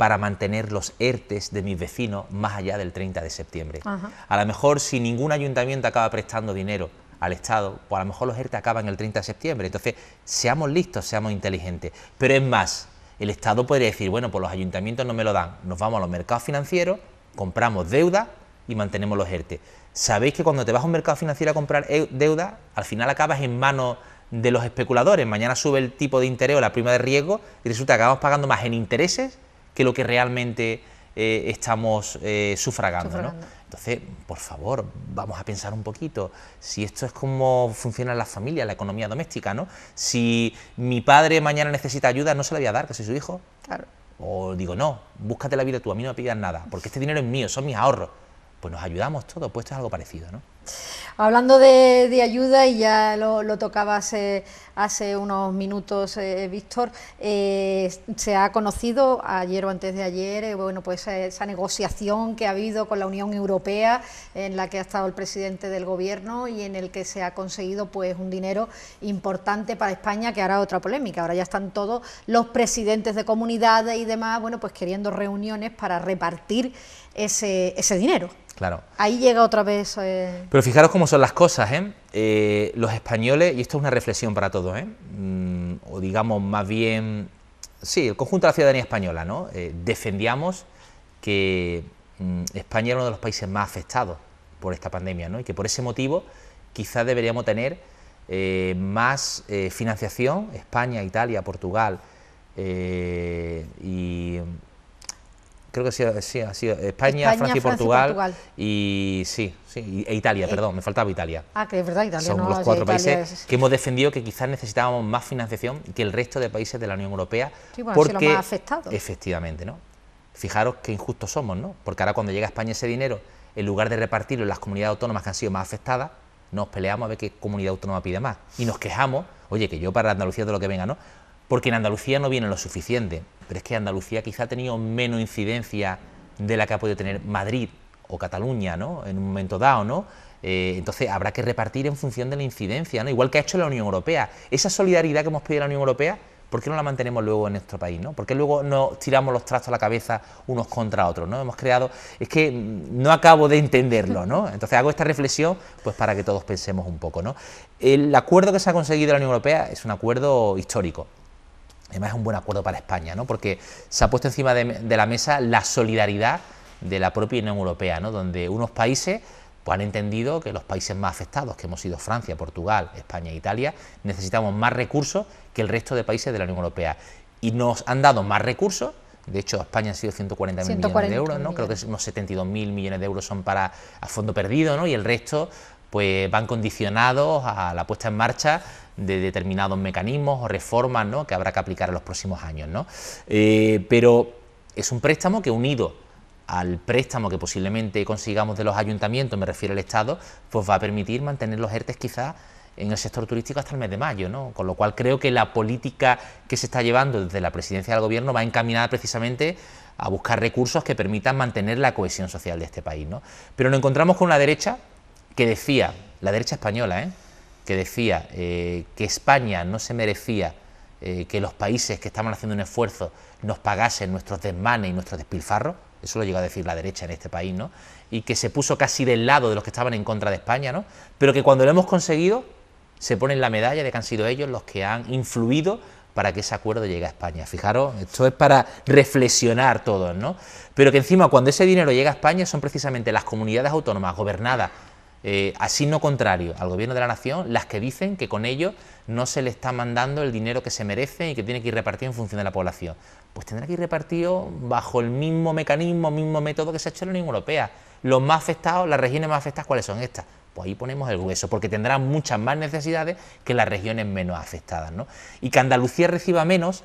B: para mantener los ERTES de mis vecinos más allá del 30 de septiembre. A lo mejor si ningún ayuntamiento acaba prestando dinero al Estado, pues a lo mejor los ERTE acaban el 30 de septiembre. Entonces, seamos listos, seamos inteligentes. Pero es más, el Estado podría decir, bueno, pues los ayuntamientos no me lo dan, nos vamos a los mercados financieros, compramos deuda y mantenemos los ERTE. Sabéis que cuando te vas a un mercado financiero a comprar deuda, al final acabas en manos de los especuladores. Mañana sube el tipo de interés o la prima de riesgo y resulta que acabamos pagando más en intereses que lo que realmente eh, estamos eh, sufragando. Entonces, por favor, vamos a pensar un poquito. Si esto es como funciona la familia, la economía doméstica, ¿no? Si mi padre mañana necesita ayuda, no se la voy a dar, que soy su hijo. Claro. O digo, no, búscate la vida tú, a mí no me pidas nada, porque este dinero es mío, son mis ahorros pues nos ayudamos todos, pues es algo parecido, ¿no?
A: Hablando de, ayuda, y ya lo, tocaba hace unos minutos, eh, Víctor, eh, se ha conocido ayer o antes de ayer, eh, bueno, pues esa negociación que ha habido con la Unión Europea, en la que ha estado el presidente del Gobierno y en el que se ha conseguido pues un dinero importante para España, que ahora otra polémica. Ahora ya están todos los presidentes de comunidades y demás, bueno, pues queriendo reuniones para repartir ese, dinero. Claro. Ahí llega otra vez. Eh,
B: Pero fijaros cómo son las cosas, ¿eh? ¿eh? Los españoles, y esto es una reflexión para todos, ¿eh? mm, o digamos más bien, sí, el conjunto de la ciudadanía española, ¿no? defendíamos que mm, España era uno de los países más afectados por esta pandemia, ¿no? Y que por ese motivo quizás deberíamos tener más financiación, España, Italia, Portugal y creo que sí, ha sido España, Francia, y Portugal, y sí, sí e Italia, perdón, me faltaba Italia.
A: Ah, que es verdad, Italia. Son los cuatro países
B: que hemos defendido que quizás necesitábamos más financiación que el resto de países de la Unión Europea, porque más efectivamente, ¿no? Fijaros qué injustos somos, ¿no? Porque ahora cuando llega a España ese dinero, en lugar de repartirlo en las comunidades autónomas que han sido más afectadas, nos peleamos a ver qué comunidad autónoma pide más y nos quejamos, oye, que yo para Andalucía de lo que venga, ¿no? porque en Andalucía no viene lo suficiente, pero es que Andalucía quizá ha tenido menos incidencia de la que ha podido tener Madrid o Cataluña, ¿no? En un momento dado, ¿no? Eh, entonces habrá que repartir en función de la incidencia, ¿no? Igual que ha hecho la Unión Europea. Esa solidaridad que hemos pedido a la Unión Europea, ¿por qué no la mantenemos luego en nuestro país, ¿no? ¿Por qué luego nos tiramos los trastos a la cabeza unos contra otros, ¿no? Hemos creado, es que no acabo de entenderlo, ¿no? Entonces hago esta reflexión, pues para que todos pensemos un poco, ¿no? El acuerdo que se ha conseguido en la Unión Europea es un acuerdo histórico, Además es un buen acuerdo para España, ¿no? porque se ha puesto encima de, la mesa la solidaridad de la propia Unión Europea, ¿no? donde unos países pues, han entendido que los países más afectados, que hemos sido Francia, Portugal, España e Italia, necesitamos más recursos que el resto de países de la Unión Europea. Y nos han dado más recursos de hecho, España ha sido 140.000 millones de euros, ¿no? Creo que unos 72.000 millones de euros son para a fondo perdido, ¿no? Y el resto, pues van condicionados a la puesta en marcha de determinados mecanismos o reformas ¿no? que habrá que aplicar en los próximos años. ¿no? Eh, pero es un préstamo que unido al préstamo que posiblemente consigamos de los ayuntamientos, me refiero al Estado, pues va a permitir mantener los ERTES quizás en el sector turístico hasta el mes de mayo, ¿no? Con lo cual creo que la política que se está llevando desde la presidencia del gobierno va encaminada precisamente a buscar recursos que permitan mantener la cohesión social de este país, Pero nos encontramos con la derecha que decía, la derecha española, ¿eh? que decía eh, que España no se merecía eh, que los países que estaban haciendo un esfuerzo nos pagasen nuestros desmanes y nuestros despilfarros, eso lo llegó a decir la derecha en este país, ¿no? Y que se puso casi del lado de los que estaban en contra de España, ¿no? Pero que cuando lo hemos conseguido, se ponen la medalla de que han sido ellos los que han influido para que ese acuerdo llegue a España. Fijaros, esto es para reflexionar todos, ¿no? Pero que encima cuando ese dinero llega a España son precisamente las comunidades autónomas gobernadas eh, ...así no contrario al gobierno de la nación las que dicen que con ello no se le está mandando el dinero que se merece y que tiene que ir repartido en función de la población. Pues tendrá que ir repartido bajo el mismo mecanismo, mismo método que se ha hecho en la Unión Europea. Los más afectados, las regiones más afectadas, ¿cuáles son estas? Pues ahí ponemos el hueso, porque tendrán muchas más necesidades que las regiones menos afectadas. ¿no? Y que Andalucía reciba menos,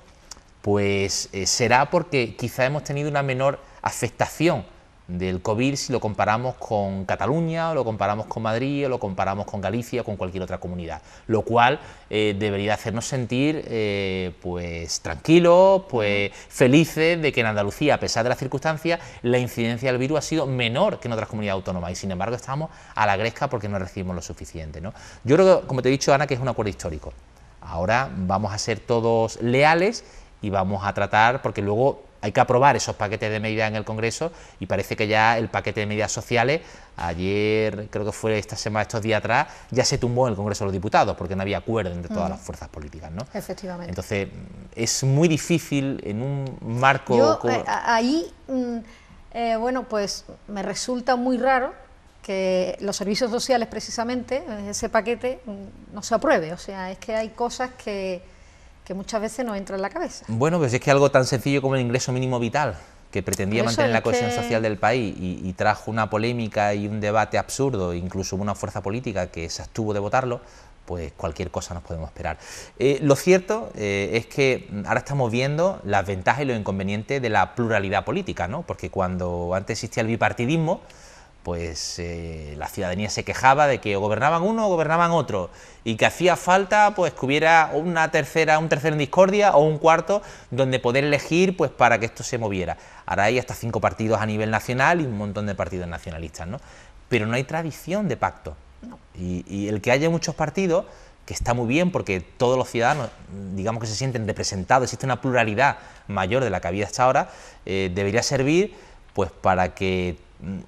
B: pues eh, será porque quizá hemos tenido una menor afectación del COVID si lo comparamos con Cataluña, o lo comparamos con Madrid, o lo comparamos con Galicia, o con cualquier otra comunidad, lo cual eh, debería hacernos sentir eh, pues tranquilos, pues felices de que en Andalucía, a pesar de las circunstancias, la incidencia del virus ha sido menor que en otras comunidades autónomas y sin embargo estamos a la gresca porque no recibimos lo suficiente. Yo creo como te he dicho, Ana, que es un acuerdo histórico. Ahora vamos a ser todos leales y vamos a tratar, porque luego hay que aprobar esos paquetes de medidas en el Congreso y parece que ya el paquete de medidas sociales, ayer, creo que fue esta semana, estos días atrás, ya se tumbó en el Congreso de los Diputados porque no había acuerdo entre todas las fuerzas políticas. ¿no? Efectivamente. Entonces, es muy difícil en un marco... como... Eh,
A: ahí, mm, eh, bueno, pues me resulta muy raro que los servicios sociales precisamente, ese paquete, mm, no se apruebe. O sea, es que hay cosas que que muchas veces no entra en la cabeza.
B: Bueno, pues es que algo tan sencillo como el ingreso mínimo vital, que pretendía mantener la cohesión social del país y, trajo una polémica y un debate absurdo, incluso una fuerza política que se abstuvo de votarlo, pues cualquier cosa nos podemos esperar. Eh, lo cierto eh, es que ahora estamos viendo las ventajas y los inconvenientes de la pluralidad política, ¿no? porque cuando antes existía el bipartidismo, pues eh, la ciudadanía se quejaba de que o gobernaban uno o gobernaban otro y que hacía falta pues que hubiera una tercera, un tercero en discordia o un cuarto donde poder elegir pues para que esto se moviera. Ahora hay hasta cinco partidos a nivel nacional y un montón de partidos nacionalistas, ¿no? Pero no hay tradición de pacto. Y, el que haya muchos partidos, que está muy bien porque todos los ciudadanos, digamos que se sienten representados, existe una pluralidad mayor de la que había hasta ahora, eh, debería servir pues para que mm,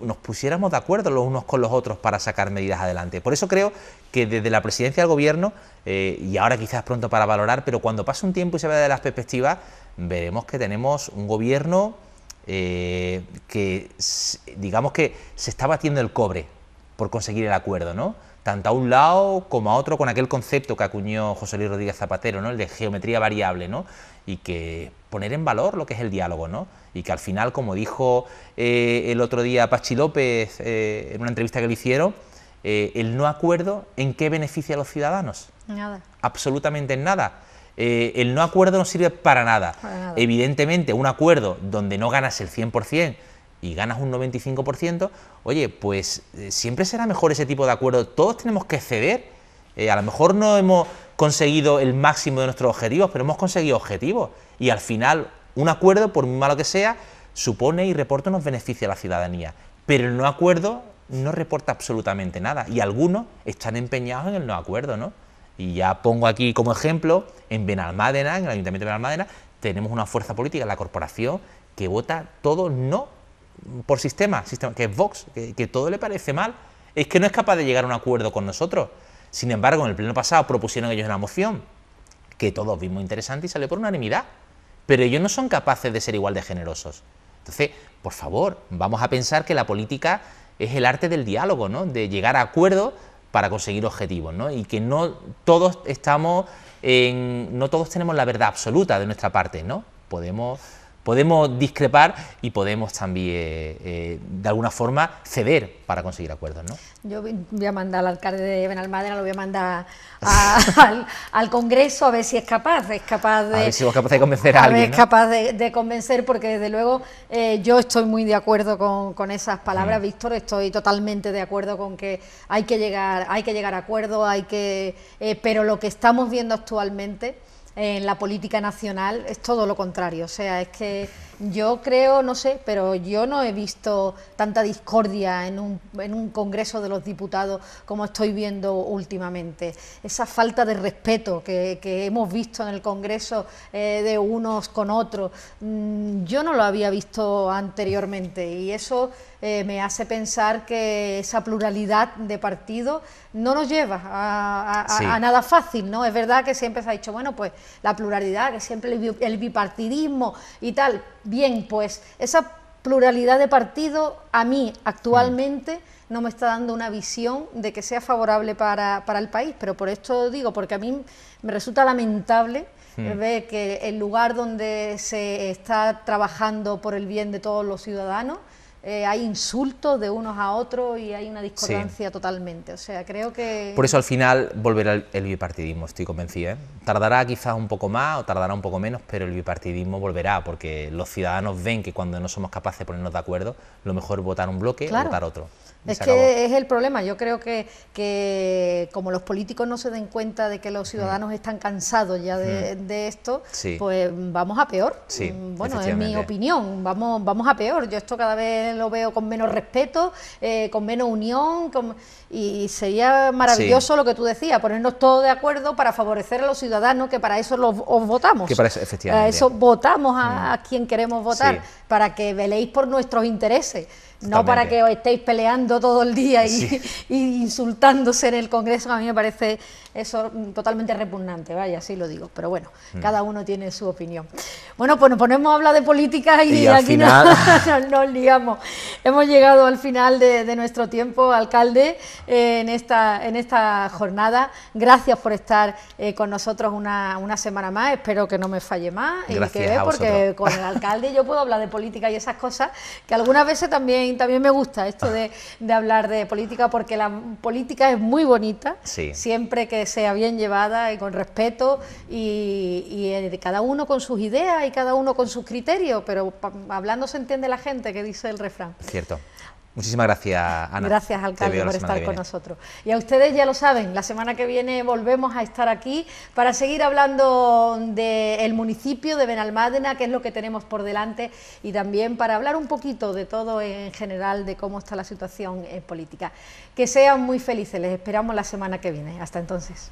B: nos pusiéramos de acuerdo los unos con los otros para sacar medidas adelante. Por eso creo que desde la presidencia del gobierno, eh, y ahora quizás pronto para valorar, pero cuando pase un tiempo y se vea de las perspectivas, veremos que tenemos un gobierno eh, que, digamos que se está batiendo el cobre por conseguir el acuerdo, ¿no? tanto a un lado como a otro con aquel concepto que acuñó José Luis Rodríguez Zapatero, ¿no? el de geometría variable, ¿no? y que poner en valor lo que es el diálogo, ¿no? Y que al final, como dijo eh, el otro día Pachi López eh, en una entrevista que le hicieron, eh, el no acuerdo, ¿en qué beneficia a los ciudadanos? Nada. Absolutamente en nada. el no acuerdo no sirve para nada. Evidentemente, un acuerdo donde no ganas el 100%, y ganas un 95%, oye, pues siempre será mejor ese tipo de acuerdo. Todos tenemos que ceder. a lo mejor no hemos conseguido el máximo de nuestros objetivos, pero hemos conseguido objetivos. Y al final, un acuerdo, por muy malo que sea, supone y reporta unos beneficios a la ciudadanía. Pero el no acuerdo no reporta absolutamente nada. Y algunos están empeñados en el no acuerdo, ¿no? Y ya pongo aquí como ejemplo, en Benalmádena, en el Ayuntamiento de Benalmádena, tenemos una fuerza política, la corporación, que vota todo no por sistema, sistema que es Vox, que, que todo le parece mal. Es que no es capaz de llegar a un acuerdo con nosotros. Sin embargo, en el pleno pasado propusieron ellos una moción que todos vimos interesante y salió por unanimidad. Pero ellos no son capaces de ser igual de generosos. Entonces, por favor, vamos a pensar que la política es el arte del diálogo, ¿no? de llegar a acuerdos para conseguir objetivos, ¿no? y que no todos estamos en, no todos tenemos la verdad absoluta de nuestra parte, ¿no? Podemos podemos discrepar y podemos también, eh, eh, de alguna forma, ceder para conseguir acuerdos. ¿no?
A: Yo voy a mandar al alcalde de Benalmádena, lo voy a mandar [laughs] al, Congreso a ver si es capaz, es capaz de... A si
B: capaz de convencer a, alguien. es capaz
A: de, convencer, porque desde luego eh, yo estoy muy de acuerdo con, esas palabras, mm. Víctor, estoy totalmente de acuerdo con que hay que llegar, hay que llegar a acuerdos, hay que... pero lo que estamos viendo actualmente en la política nacional es todo lo contrario. O sea, es que yo creo, no sé, pero yo no he visto tanta discordia en un, Congreso de los Diputados como estoy viendo últimamente. Esa falta de respeto que, hemos visto en el Congreso eh, de unos con otros, mm, yo no lo había visto anteriormente y eso eh, me hace pensar que esa pluralidad de partidos no nos lleva a, a, nada fácil, ¿no? Es verdad que siempre se ha dicho, bueno, pues la pluralidad, que siempre el bipartidismo y tal, Bien, pues esa pluralidad de partido a mí actualmente mm. no me está dando una visión de que sea favorable para, el país, pero por esto digo, porque a mí me resulta lamentable mm. ver que el lugar donde se está trabajando por el bien de todos los ciudadanos, eh, hay insultos de unos a otros y hay una discordancia totalmente. O sea, creo que... Por eso
B: al final volverá el, bipartidismo, estoy convencida. ¿eh? Tardará quizás un poco más o tardará un poco menos, pero el bipartidismo volverá porque los ciudadanos ven que cuando no somos capaces de ponernos de acuerdo, lo mejor es votar un bloque y o votar otro. Es que
A: es el problema. Yo creo que, como los políticos no se den cuenta de que los ciudadanos están cansados ya de, mm. esto, pues vamos a peor. Mm, bueno, es mi opinión. Vamos, vamos a peor. Yo esto cada vez lo veo con menos respeto, eh, con menos unión. y sería maravilloso lo que tú decías, ponernos todos de acuerdo para favorecer a los ciudadanos, que para eso los, os votamos. Que para eso,
B: efectivamente. eso
A: votamos a, mm. a quien queremos votar, para que veléis por nuestros intereses. No para que os estéis peleando todo el día [laughs] y, insultándose en el Congreso, a mí me parece eso mm, totalmente repugnante, vaya, así lo digo. Pero bueno, mm. cada uno tiene su opinión. Bueno, pues nos ponemos a hablar de política y, aquí final... [laughs] nos, Hemos llegado al final de, nuestro tiempo, alcalde, eh, en, esta, en esta jornada. Gracias por estar eh, con nosotros una, semana más. Espero que no me falle más que eh, porque con el alcalde yo puedo hablar de política y esas cosas que algunas veces también también, me gusta esto de, hablar de política porque la política es muy bonita, siempre que sea bien llevada y con respeto y, y, eh, cada uno con sus ideas y cada uno con sus criterios, pero hablando se entiende la gente que dice el refrán.
B: Cierto. Muchísimas gracias, Ana. Gracias, alcalde, por estar con nosotros.
A: Y a ustedes ya lo saben, la semana que viene volvemos a estar aquí para seguir hablando del municipio de Benalmádena, qué es lo que tenemos por delante, y también para hablar un poquito de todo en general, de cómo está la situación en política. Que sean muy felices, les esperamos la semana que viene. Hasta entonces.